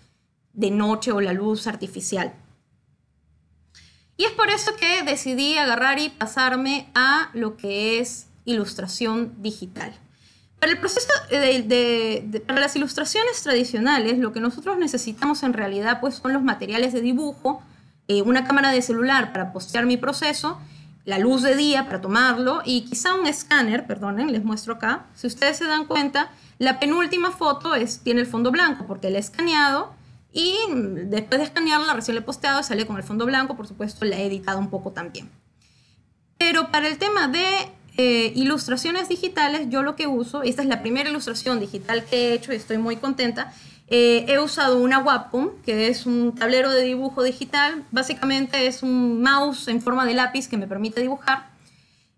de noche o la luz artificial. Y es por eso que decidí agarrar y pasarme a lo que es ilustración digital. Para el proceso de, para las ilustraciones tradicionales, lo que nosotros necesitamos en realidad pues, son los materiales de dibujo, eh, una cámara de celular para postear mi proceso la luz de día para tomarlo y quizá un escáner, perdonen, les muestro acá, si ustedes se dan cuenta, la penúltima foto es, tiene el fondo blanco porque la he escaneado y después de escanearla recién la he posteado, sale con el fondo blanco, por supuesto la he editado un poco también. Pero para el tema de eh, ilustraciones digitales, yo lo que uso, esta es la primera ilustración digital que he hecho y estoy muy contenta, eh, he usado una Wacom, que es un tablero de dibujo digital. Básicamente es un mouse en forma de lápiz que me permite dibujar.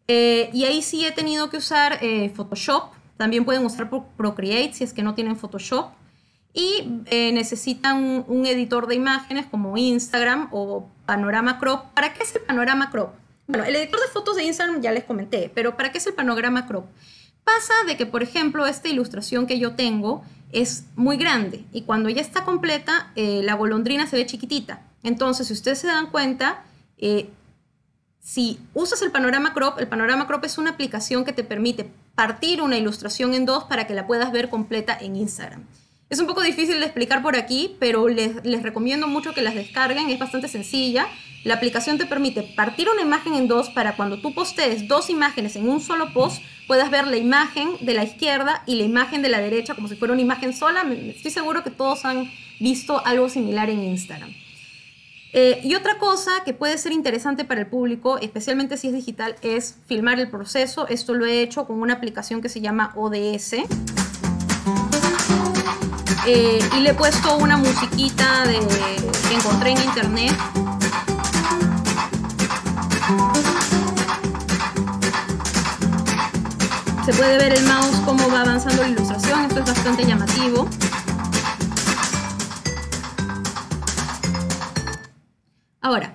Eh, y ahí sí he tenido que usar eh, Photoshop. También pueden usar Procreate si es que no tienen Photoshop. Y necesitan un, un editor de imágenes como Instagram o Panorama Crop. ¿Para qué es el Panorama Crop? Bueno, el editor de fotos de Instagram ya les comenté, pero ¿para qué es el panorama crop? Pasa de que, por ejemplo, esta ilustración que yo tengo, es muy grande y cuando ya está completa, eh, la golondrina se ve chiquitita. Entonces, si ustedes se dan cuenta, eh, si usas el panorama crop, el panorama crop es una aplicación que te permite partir una ilustración en dos para que la puedas ver completa en Instagram. Es un poco difícil de explicar por aquí, pero les, les, recomiendo mucho que las descarguen, es bastante sencilla. La aplicación te permite partir una imagen en dos para cuando tú postees dos imágenes en un solo post, puedas ver la imagen de la izquierda y la imagen de la derecha como si fuera una imagen sola. Estoy seguro que todos han visto algo similar en Instagram. Eh, y otra cosa que puede ser interesante para el público, especialmente si es digital, es filmar el proceso. Esto lo he hecho con una aplicación que se llama ODS. Eh, y le he puesto una musiquita que encontré en internet Se puede ver el mouse cómo va avanzando la ilustración, esto es bastante llamativo. Ahora,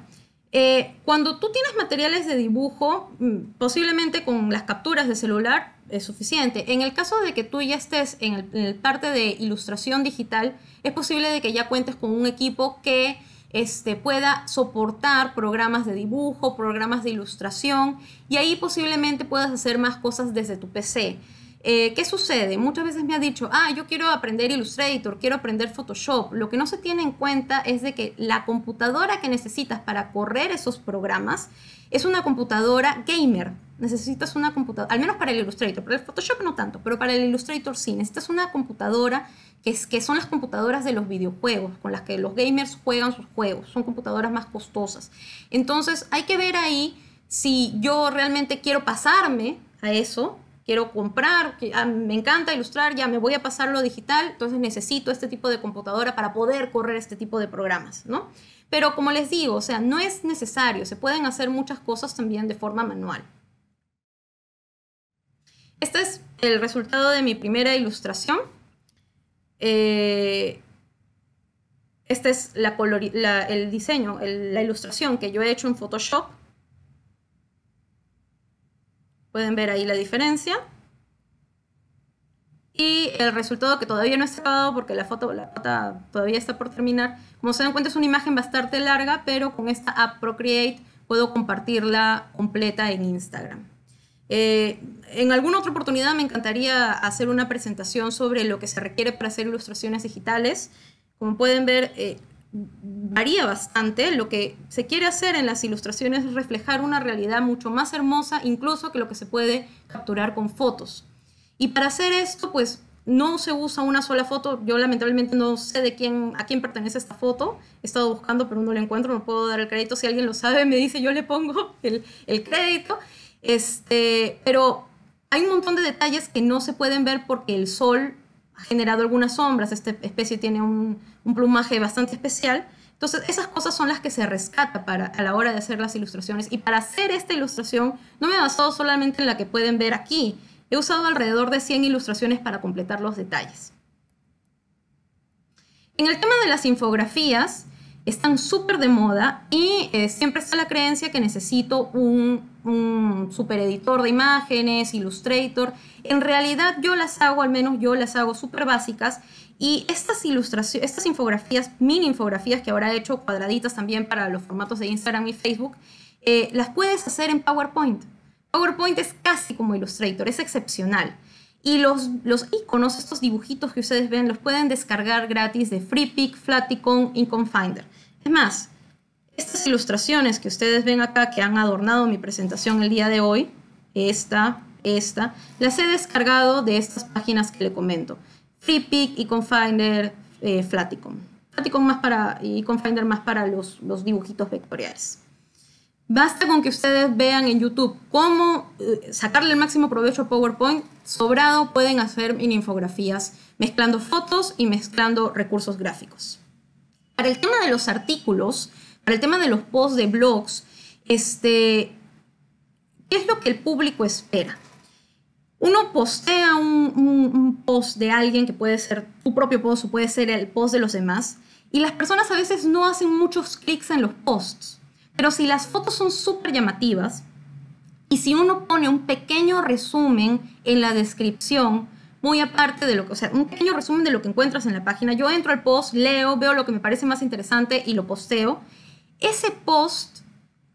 eh, cuando tú tienes materiales de dibujo, mm, posiblemente con las capturas de celular es suficiente. En el caso de que tú ya estés en el, parte de ilustración digital, es posible de que ya cuentes con un equipo que este, pueda soportar programas de dibujo, programas de ilustración y ahí posiblemente puedas hacer más cosas desde tu PC. Eh, ¿Qué sucede? Muchas veces me ha dicho, ah, yo quiero aprender Illustrator, quiero aprender Photoshop. Lo que no se tiene en cuenta es de que la computadora que necesitas para correr esos programas es una computadora gamer necesitas una computadora, al menos para el Illustrator, para el Photoshop no tanto, pero para el Illustrator sí, necesitas una computadora que, es, que son las computadoras de los videojuegos, con las que los gamers juegan sus juegos, son computadoras más costosas. Entonces hay que ver ahí si yo realmente quiero pasarme a eso, quiero comprar, ah, me encanta ilustrar, ya me voy a pasar lo digital, entonces necesito este tipo de computadora para poder correr este tipo de programas, ¿no? Pero como les digo, o sea, no es necesario, se pueden hacer muchas cosas también de forma manual. Este es el resultado de mi primera ilustración. este es el diseño, la ilustración que yo he hecho en Photoshop. Pueden ver ahí la diferencia. Y el resultado que todavía no está acabado porque la foto, la foto todavía está por terminar. Como se dan cuenta es una imagen bastante larga, pero con esta app Procreate puedo compartirla completa en Instagram. Eh, en alguna otra oportunidad me encantaría hacer una presentación sobre lo que se requiere para hacer ilustraciones digitales. Como pueden ver, eh, varía bastante. Lo que se quiere hacer en las ilustraciones es reflejar una realidad mucho más hermosa, incluso que lo que se puede capturar con fotos. Y para hacer esto, pues no se usa una sola foto. Yo lamentablemente no sé de quién, a quién pertenece esta foto. He estado buscando, pero no la encuentro, no puedo dar el crédito. Si alguien lo sabe, me dice, yo le pongo el, el crédito. Este, pero hay un montón de detalles que no se pueden ver porque el sol ha generado algunas sombras. Esta especie tiene un, plumaje bastante especial. Entonces, esas cosas son las que se rescata para, a la hora de hacer las ilustraciones. Y para hacer esta ilustración, no me he basado solamente en la que pueden ver aquí. He usado alrededor de 100 ilustraciones para completar los detalles. En el tema de las infografías, están súper de moda y eh, siempre está la creencia que necesito un, super editor de imágenes, Illustrator. En realidad yo las hago, al menos yo las hago súper básicas y estas ilustraciones, estas infografías, mini infografías que ahora he hecho cuadraditas también para los formatos de Instagram y Facebook, eh, las puedes hacer en PowerPoint. PowerPoint es casi como Illustrator, es excepcional. Y los, los iconos, estos dibujitos que ustedes ven, los pueden descargar gratis de FreePic, Flaticon, y es más, estas ilustraciones que ustedes ven acá que han adornado mi presentación el día de hoy, esta, esta, las he descargado de estas páginas que le comento. FreePic y Confinder eh, Flaticom. Flaticom más para, y Confinder más para los, los dibujitos vectoriales. Basta con que ustedes vean en YouTube cómo eh, sacarle el máximo provecho a PowerPoint. Sobrado pueden hacer mini infografías, mezclando fotos y mezclando recursos gráficos. Para el tema de los artículos, para el tema de los posts de blogs, este, ¿qué es lo que el público espera? Uno postea un, post de alguien que puede ser tu propio post o puede ser el post de los demás, y las personas a veces no hacen muchos clics en los posts. Pero si las fotos son súper llamativas y si uno pone un pequeño resumen en la descripción muy aparte de lo que, o sea, un pequeño resumen de lo que encuentras en la página. Yo entro al post, leo, veo lo que me parece más interesante y lo posteo. Ese post,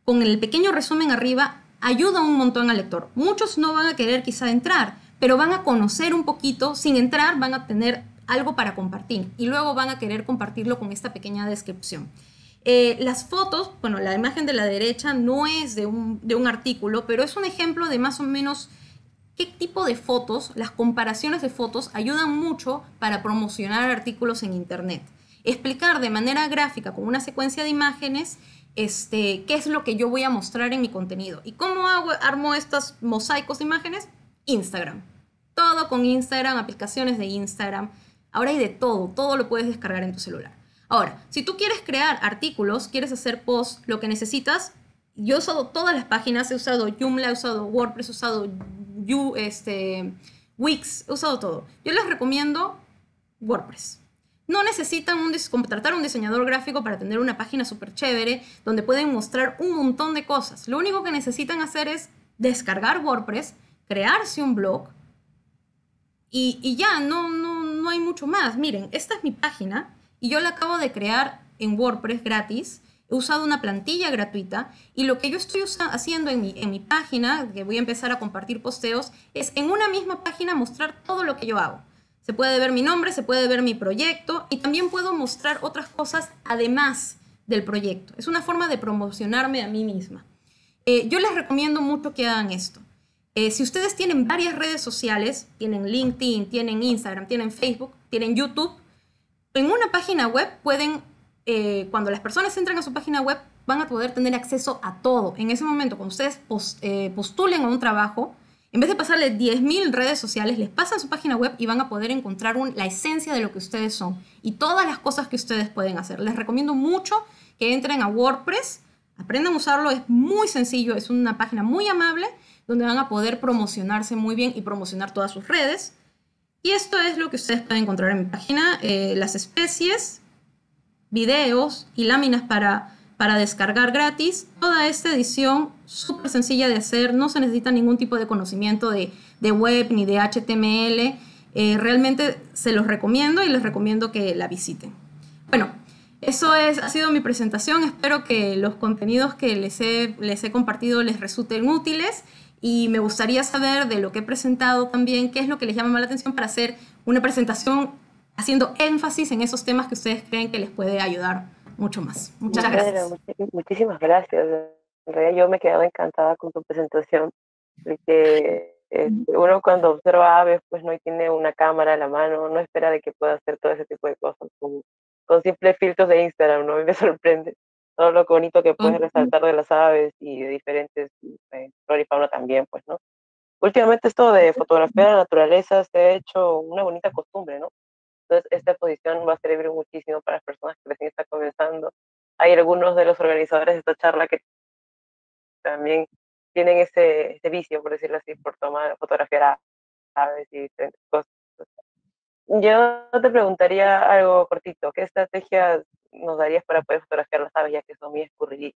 con el pequeño resumen arriba, ayuda un montón al lector. Muchos no van a querer quizá entrar, pero van a conocer un poquito, sin entrar van a tener algo para compartir y luego van a querer compartirlo con esta pequeña descripción. Eh, las fotos, bueno, la imagen de la derecha no es de un, de un, artículo, pero es un ejemplo de más o menos qué tipo de fotos, las comparaciones de fotos ayudan mucho para promocionar artículos en Internet. Explicar de manera gráfica con una secuencia de imágenes este, qué es lo que yo voy a mostrar en mi contenido. ¿Y cómo hago, armo estos mosaicos de imágenes? Instagram. Todo con Instagram, aplicaciones de Instagram. Ahora hay de todo, todo lo puedes descargar en tu celular. Ahora, si tú quieres crear artículos, quieres hacer posts, lo que necesitas yo he usado todas las páginas, he usado Joomla, he usado WordPress, he usado este, Wix, he usado todo. Yo les recomiendo WordPress. No necesitan un contratar un diseñador gráfico para tener una página súper chévere donde pueden mostrar un montón de cosas. Lo único que necesitan hacer es descargar WordPress, crearse un blog y, ya, no, no, no hay mucho más. Miren, esta es mi página y yo la acabo de crear en WordPress gratis he usado una plantilla gratuita y lo que yo estoy haciendo en mi, página, que voy a empezar a compartir posteos, es en una misma página mostrar todo lo que yo hago. Se puede ver mi nombre, se puede ver mi proyecto y también puedo mostrar otras cosas además del proyecto. Es una forma de promocionarme a mí misma. Eh, yo les recomiendo mucho que hagan esto. Eh, si ustedes tienen varias redes sociales, tienen LinkedIn, tienen Instagram, tienen Facebook, tienen YouTube, en una página web pueden eh, cuando las personas entran a su página web, van a poder tener acceso a todo. En ese momento, cuando ustedes eh, postulen a un trabajo, en vez de pasarle 10.000 redes sociales, les pasan su página web y van a poder encontrar la esencia de lo que ustedes son y todas las cosas que ustedes pueden hacer. Les recomiendo mucho que entren a WordPress, aprendan a usarlo, es muy sencillo, es una página muy amable donde van a poder promocionarse muy bien y promocionar todas sus redes. Y esto es lo que ustedes pueden encontrar en mi página, eh, las especies, videos y láminas para, para descargar gratis. Toda esta edición súper sencilla de hacer, no se necesita ningún tipo de conocimiento de, web ni de HTML. Eh, realmente se los recomiendo y les recomiendo que la visiten. Bueno, eso es, ha sido mi presentación. Espero que los contenidos que les he, les he compartido les resulten útiles y me gustaría saber de lo que he presentado también qué es lo que les llama más la atención para hacer una presentación haciendo énfasis en esos temas que ustedes creen que les puede ayudar mucho más. Muchas gracias. muchísimas gracias. En realidad yo me quedaba encantada con tu presentación, porque este, uno cuando observa aves, pues no tiene una cámara a la mano, no espera de que pueda hacer todo ese tipo de cosas con, simples filtros de Instagram, ¿no? me <laughs> sorprende todo lo bonito que puedes resaltar de las aves y de diferentes eh, flora y fauna también, pues, ¿no? Últimamente esto de fotografiar la naturaleza se ha hecho una bonita costumbre, ¿no? Entonces, esta exposición va a servir muchísimo para las personas que recién están comenzando. Hay algunos de los organizadores de esta charla que también tienen ese, vicio, por decirlo así, por tomar, fotografiar aves y diferentes cosas. Yo te preguntaría algo cortito, ¿qué estrategia nos darías para poder fotografiar las aves ya que son muy escurriditas?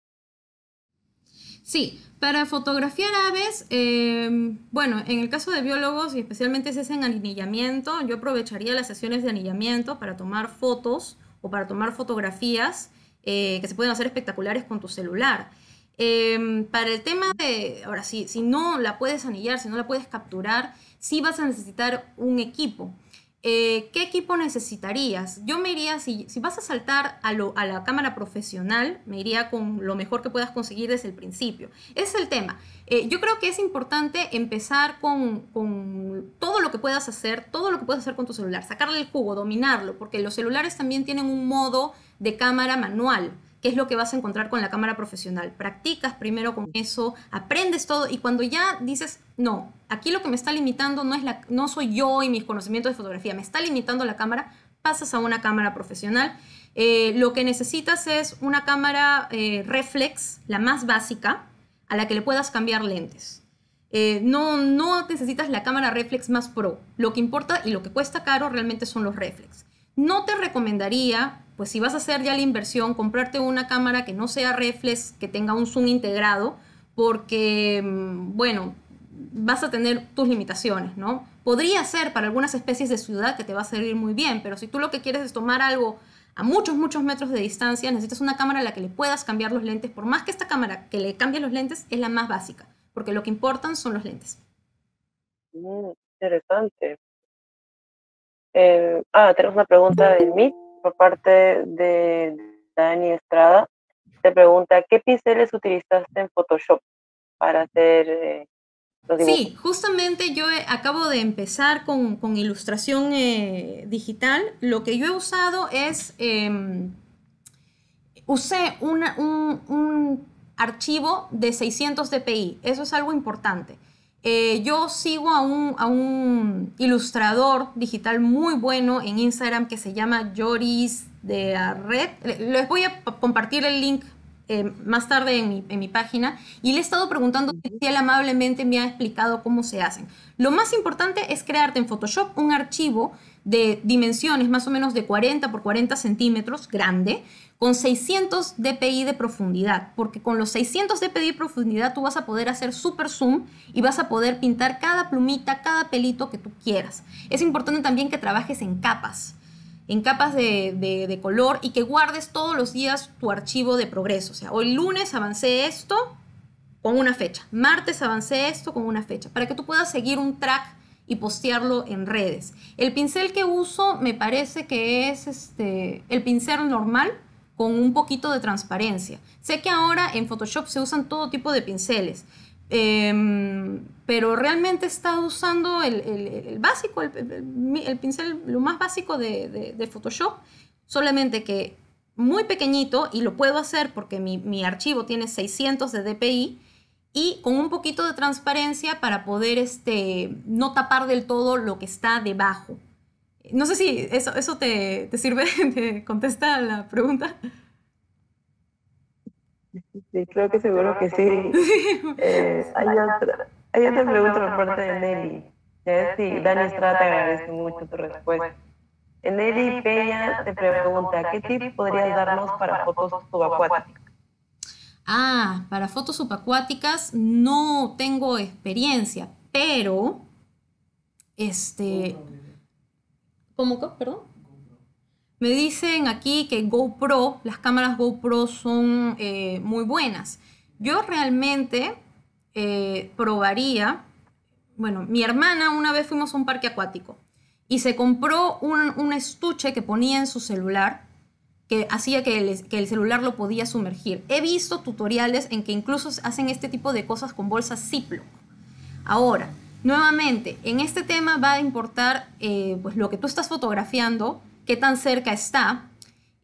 Sí, para fotografiar aves, em, bueno, en el caso de biólogos y especialmente si es en anillamiento, yo aprovecharía las sesiones de anillamiento para tomar fotos o para tomar fotografías eh, que se pueden hacer espectaculares con tu celular. Em, para el tema de, ahora sí, si no la puedes anillar, si no la puedes capturar, sí vas a necesitar un equipo. Eh, ¿qué equipo necesitarías? Yo me iría, si, vas a saltar a, la cámara profesional, me iría con lo mejor que puedas conseguir desde el principio. Ese es el tema. Eh, yo creo que es importante empezar con, con, todo lo que puedas hacer, todo lo que puedas hacer con tu celular, sacarle el jugo, dominarlo, porque los celulares también tienen un modo de cámara manual qué es lo que vas a encontrar con la cámara profesional. Practicas primero con eso, aprendes todo y cuando ya dices, no, aquí lo que me está limitando no, es la, no soy yo y mis conocimientos de fotografía, me está limitando la cámara, pasas a una cámara profesional. Eh, lo que necesitas es una cámara eh, reflex, la más básica, a la que le puedas cambiar lentes. Eh, no, no necesitas la cámara reflex más pro. Lo que importa y lo que cuesta caro realmente son los reflex. No te recomendaría pues si vas a hacer ya la inversión, comprarte una cámara que no sea reflex, que tenga un zoom integrado, porque, mm, bueno, vas a tener tus limitaciones, ¿no? Podría ser para algunas especies de ciudad que te va a servir muy bien, pero si tú lo que quieres es tomar algo a muchos, muchos metros de distancia, necesitas una cámara a la que le puedas cambiar los lentes, por más que esta cámara que le cambies los lentes es la más básica, porque lo que importan son los lentes. Mm, interesante. Em, ah, tenemos una pregunta del MIT por parte de Dani Estrada, te pregunta, ¿qué pinceles utilizaste en Photoshop para hacer eh, Sí, justamente yo eh, acabo de empezar con, con ilustración eh, digital. Lo que yo he usado es, em, usé una, un, un archivo de 600 dpi. Eso es algo importante. Eh, yo sigo a un, ilustrador digital muy bueno en Instagram que se llama Joris de la Red. Les voy a compartir el link eh, más tarde en mi, en mi, página y le he estado preguntando si él amablemente me ha explicado cómo se hacen. Lo más importante es crearte en Photoshop un archivo de dimensiones más o menos de 40 por 40 centímetros, grande, con 600 dpi de profundidad, porque con los 600 dpi de profundidad tú vas a poder hacer super zoom y vas a poder pintar cada plumita, cada pelito que tú quieras. Es importante también que trabajes en capas, en capas de, de color y que guardes todos los días tu archivo de progreso. O sea, hoy lunes avancé esto con una fecha, martes avancé esto con una fecha, para que tú puedas seguir un track y postearlo en redes. El pincel que uso me parece que es este, el pincel normal con un poquito de transparencia. Sé que ahora en Photoshop se usan todo tipo de pinceles, em, pero realmente he estado usando el, básico, el, pincel, lo más básico de, Photoshop, solamente que muy pequeñito y lo puedo hacer porque mi, mi, archivo tiene 600 de DPI y con un poquito de transparencia para poder este, no tapar del todo lo que está debajo. No sé si eso, eso te, te sirve, <laughs> de contesta la pregunta. Sí, creo que seguro que sí. <laughs> Eh, hay, otra, pregunta por parte de Nelly. sí, Dani Estrada, te agradezco mucho tu respuesta. Eh, Nelly Peña te pregunta, ¿qué tip podrías darnos para fotos subacuáticas? Ah, para fotos subacuáticas no tengo experiencia, pero este ¿Cómo? Perdón. Me dicen aquí que GoPro, las cámaras GoPro son eh, muy buenas. Yo realmente eh, probaría, bueno, mi hermana una vez fuimos a un parque acuático y se compró un estuche que ponía en su celular que hacía que el, celular lo podía sumergir. He visto tutoriales en que incluso hacen este tipo de cosas con bolsas Ziploc. Ahora, nuevamente, en este tema va a importar eh, pues, lo que tú estás fotografiando, qué tan cerca está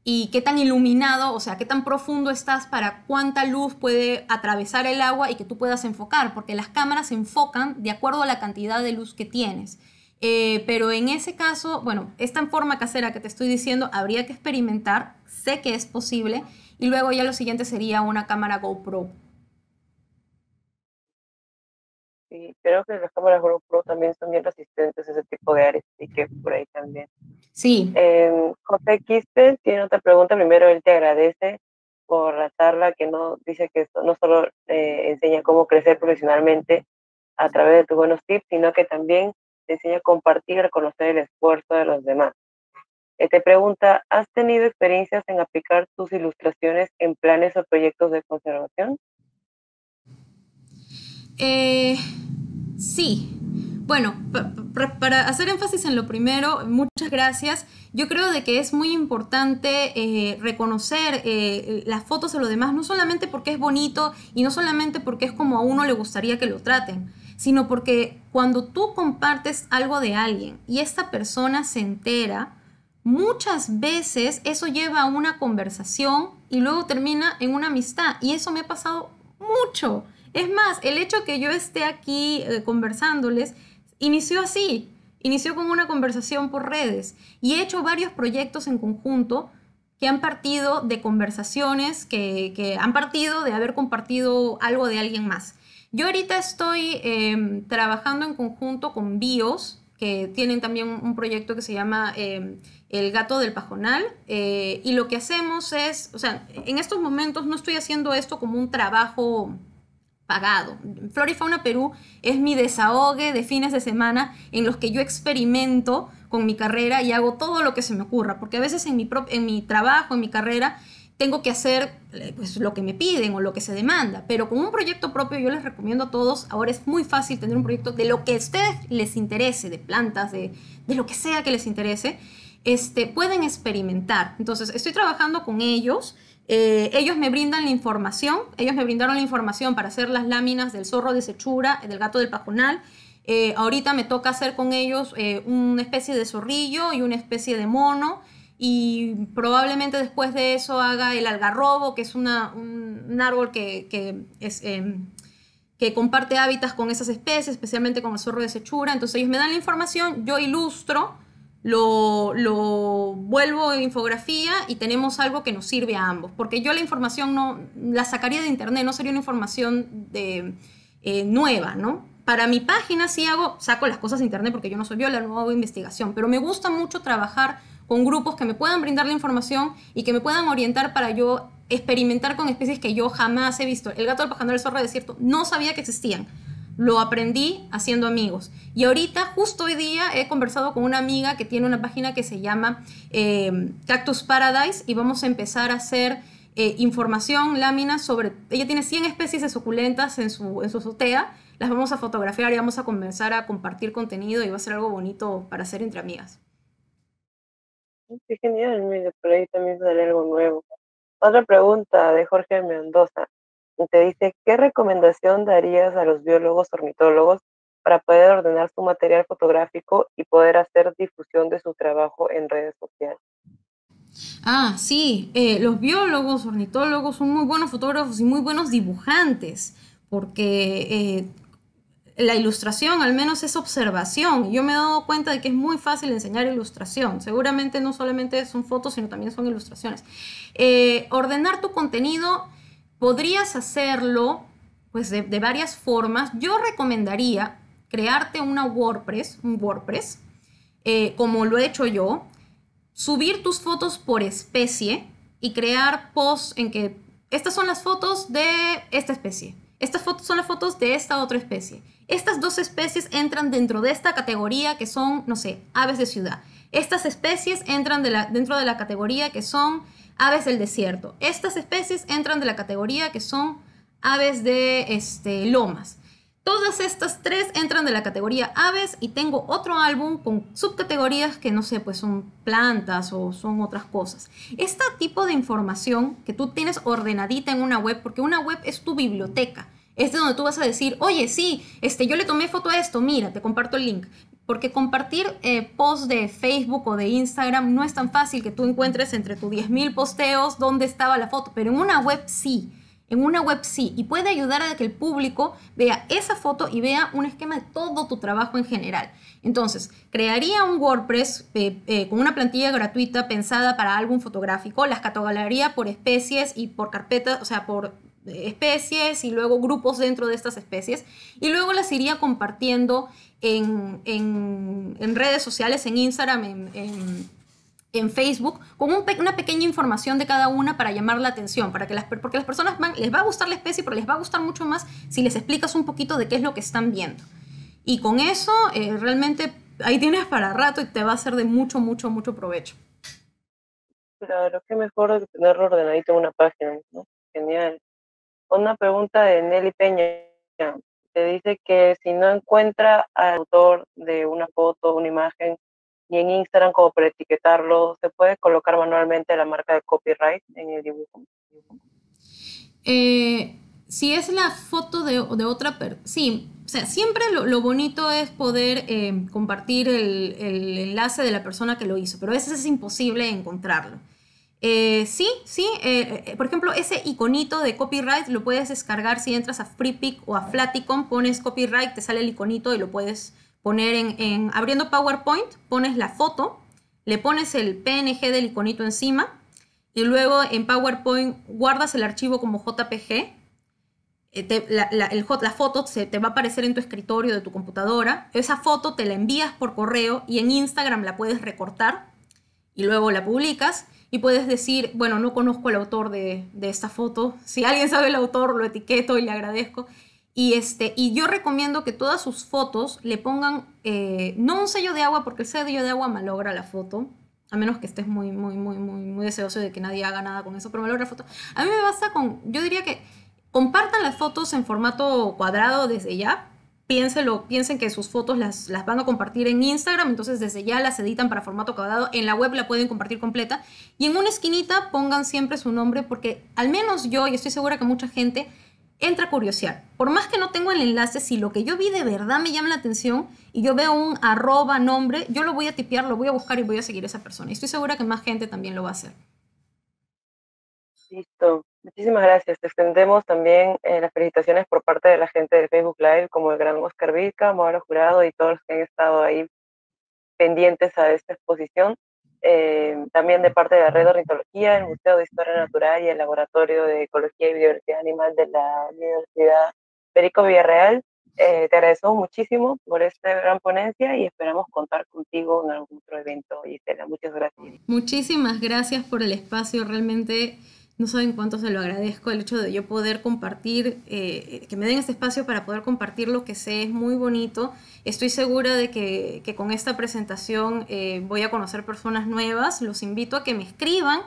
y qué tan iluminado, o sea, qué tan profundo estás para cuánta luz puede atravesar el agua y que tú puedas enfocar, porque las cámaras se enfocan de acuerdo a la cantidad de luz que tienes. Eh, pero en ese caso, bueno, esta forma casera que te estoy diciendo habría que experimentar, sé que es posible, y luego ya lo siguiente sería una cámara GoPro. Sí, creo que las cámaras GoPro también son bien resistentes a ese tipo de áreas, y que por ahí también. Sí. Eh, José Quispe tiene otra pregunta. Primero, él te agradece por la charla que no dice que no solo eh, enseña cómo crecer profesionalmente a través de tus buenos tips, sino que también te enseña a compartir, a reconocer el esfuerzo de los demás. Eh, te pregunta, ¿has tenido experiencias en aplicar tus ilustraciones en planes o proyectos de conservación? Eh, sí, bueno, para hacer énfasis en lo primero, muchas gracias. Yo creo de que es muy importante eh, reconocer eh, las fotos de los demás, no solamente porque es bonito y no solamente porque es como a uno le gustaría que lo traten, sino porque cuando tú compartes algo de alguien y esta persona se entera, muchas veces eso lleva a una conversación y luego termina en una amistad. Y eso me ha pasado mucho. Es más, el hecho que yo esté aquí eh, conversándoles inició así, inició con una conversación por redes y he hecho varios proyectos en conjunto que han partido de conversaciones, que, han partido de haber compartido algo de alguien más. Yo ahorita estoy em, trabajando en conjunto con BIOS, que tienen también un proyecto que se llama em, El Gato del Pajonal, eh, y lo que hacemos es, o sea, en estos momentos no estoy haciendo esto como un trabajo pagado. Flora y Fauna Perú es mi desahogue de fines de semana en los que yo experimento con mi carrera y hago todo lo que se me ocurra, porque a veces en mi, en mi trabajo, en mi carrera, tengo que hacer eh, pues, lo que me piden o lo que se demanda, pero con un proyecto propio yo les recomiendo a todos, ahora es muy fácil tener un proyecto de lo que a ustedes les interese, de plantas, de, lo que sea que les interese, este, pueden experimentar. Entonces, estoy trabajando con ellos, eh, ellos me brindan la información, ellos me brindaron la información para hacer las láminas del zorro de Sechura, del gato del pajonal. Eh, ahorita me toca hacer con ellos eh, una especie de zorrillo y una especie de mono. Y probablemente después de eso haga el algarrobo, que es un, árbol que, que em, que comparte hábitats con esas especies, especialmente con el zorro de Sechura. Entonces ellos me dan la información, yo ilustro lo, vuelvo en infografía y tenemos algo que nos sirve a ambos. Porque yo la información no la sacaría de internet, no sería una información de, eh, nueva, ¿no? Para mi página sí hago, saco las cosas de internet porque yo no soy bióloga no hago investigación, pero me gusta mucho trabajar con grupos que me puedan brindar la información y que me puedan orientar para yo experimentar con especies que yo jamás he visto. El gato del pajando del zorro de cierto, no sabía que existían lo aprendí haciendo amigos. Y ahorita, justo hoy día, he conversado con una amiga que tiene una página que se llama eh, Cactus Paradise y vamos a empezar a hacer eh, información, láminas sobre... Ella tiene 100 especies de suculentas en su, en su azotea. Las vamos a fotografiar y vamos a comenzar a compartir contenido y va a ser algo bonito para hacer entre amigas. Qué genial, mire, por ahí también sale algo nuevo. Otra pregunta de Jorge Mendoza te dice, ¿qué recomendación darías a los biólogos ornitólogos para poder ordenar su material fotográfico y poder hacer difusión de su trabajo en redes sociales? Ah, sí, eh, los biólogos, ornitólogos son muy buenos fotógrafos y muy buenos dibujantes, porque eh, la ilustración al menos es observación. Yo me he dado cuenta de que es muy fácil enseñar ilustración. Seguramente no solamente son fotos, sino también son ilustraciones. Eh, ordenar tu contenido Podrías hacerlo pues de, varias formas. Yo recomendaría crearte una WordPress, un WordPress, eh, como lo he hecho yo, subir tus fotos por especie y crear posts en que estas son las fotos de esta especie, estas fotos son las fotos de esta otra especie, estas dos especies entran dentro de esta categoría que son, no sé, aves de ciudad, estas especies entran dentro de la categoría que son aves del desierto. Estas especies entran de la categoría que son aves de este, lomas. Todas estas tres entran de la categoría aves y tengo otro álbum con subcategorías que no sé, pues son plantas o son otras cosas. Este tipo de información que tú tienes ordenadita en una web, porque una web es tu biblioteca. Es de donde tú vas a decir, oye, sí, este, yo le tomé foto a esto, mira, te comparto el link. Porque compartir eh, posts de Facebook o de Instagram no es tan fácil que tú encuentres entre tus 10.000 posteos dónde estaba la foto, pero en una web sí. En una web sí, y puede ayudar a que el público vea esa foto y vea un esquema de todo tu trabajo en general. Entonces, crearía un WordPress eh, eh, con una plantilla gratuita pensada para álbum fotográfico, las catalogaría por especies y por carpetas, o sea, por especies y luego grupos dentro de estas especies y luego las iría compartiendo en, redes sociales, en Instagram, en, Facebook con una pequeña información de cada una para llamar la atención, para que las, porque las personas van, les va a gustar la especie, pero les va a gustar mucho más si les explicas un poquito de qué es lo que están viendo. Y con eso eh, realmente ahí tienes para rato y te va a ser de mucho, mucho, mucho provecho. Claro, qué mejor tenerlo ordenadito en una página, ¿no? Genial. Una pregunta de Nelly Peña. Te dice que si no encuentra al autor de una foto, una imagen, y en Instagram como para etiquetarlo, ¿se puede colocar manualmente la marca de copyright en el dibujo? Eh, si es la foto de, otra persona, sí, o sea, siempre lo, bonito es poder eh, compartir el, el, enlace de la persona que lo hizo, pero a veces es imposible encontrarlo. Eh, sí, sí. Eh, eh, por ejemplo, ese iconito de copyright lo puedes descargar si entras a FreePic o a Flaticon, pones copyright, te sale el iconito y lo puedes poner en, abriendo PowerPoint, pones la foto, le pones el PNG del iconito encima y luego en PowerPoint guardas el archivo como JPG. la, foto se, te va a aparecer en tu escritorio de tu computadora. Esa foto te la envías por correo y en Instagram la puedes recortar y luego la publicas y puedes decir, bueno, no conozco el autor de, esta foto, si alguien sabe el autor, lo etiqueto y le agradezco. Y, este, y yo recomiendo que todas sus fotos le pongan, eh, no un sello de agua, porque el sello de agua malogra la foto, a menos que estés muy, muy, muy, muy, muy deseoso de que nadie haga nada con eso, pero malogra la foto. A mí me basta con, yo diría que compartan las fotos en formato cuadrado desde ya, piénselo, piensen que sus fotos las, van a compartir en Instagram, entonces desde ya las editan para formato cuadrado, en la web la pueden compartir completa y en una esquinita pongan siempre su nombre porque al menos yo, y estoy segura que mucha gente, entra a curiosear. Por más que no tengo el enlace, si lo que yo vi de verdad me llama la atención y yo veo un arroba nombre, yo lo voy a tipear, lo voy a buscar y voy a seguir a esa persona. Y estoy segura que más gente también lo va a hacer. Listo. Muchísimas gracias. Te extendemos también eh, las felicitaciones por parte de la gente de Facebook Live, como el gran Oscar Vilca, Mauro Jurado y todos los que han estado ahí pendientes a esta exposición. Eh, también de parte de la Red Ornitología, el Museo de Historia Natural y el Laboratorio de Ecología y Biodiversidad Animal de la Universidad Perico Villarreal. Eh, te agradecemos muchísimo por esta gran ponencia y esperamos contar contigo en algún otro evento, Gisela. Muchas gracias. Muchísimas gracias por el espacio. Realmente no saben cuánto se lo agradezco el hecho de yo poder compartir, eh, que me den este espacio para poder compartir lo que sé, es muy bonito. Estoy segura de que, con esta presentación eh, voy a conocer personas nuevas, los invito a que me escriban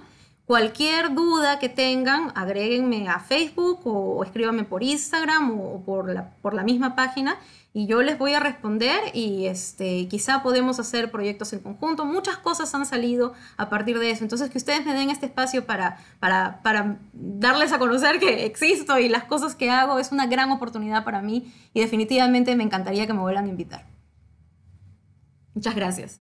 Cualquier duda que tengan, agréguenme a Facebook o, escríbanme por Instagram o, por, la, misma página y yo les voy a responder y este, quizá podemos hacer proyectos en conjunto. Muchas cosas han salido a partir de eso. Entonces, que ustedes me den este espacio para, para darles a conocer que existo y las cosas que hago es una gran oportunidad para mí y definitivamente me encantaría que me vuelvan a invitar. Muchas gracias.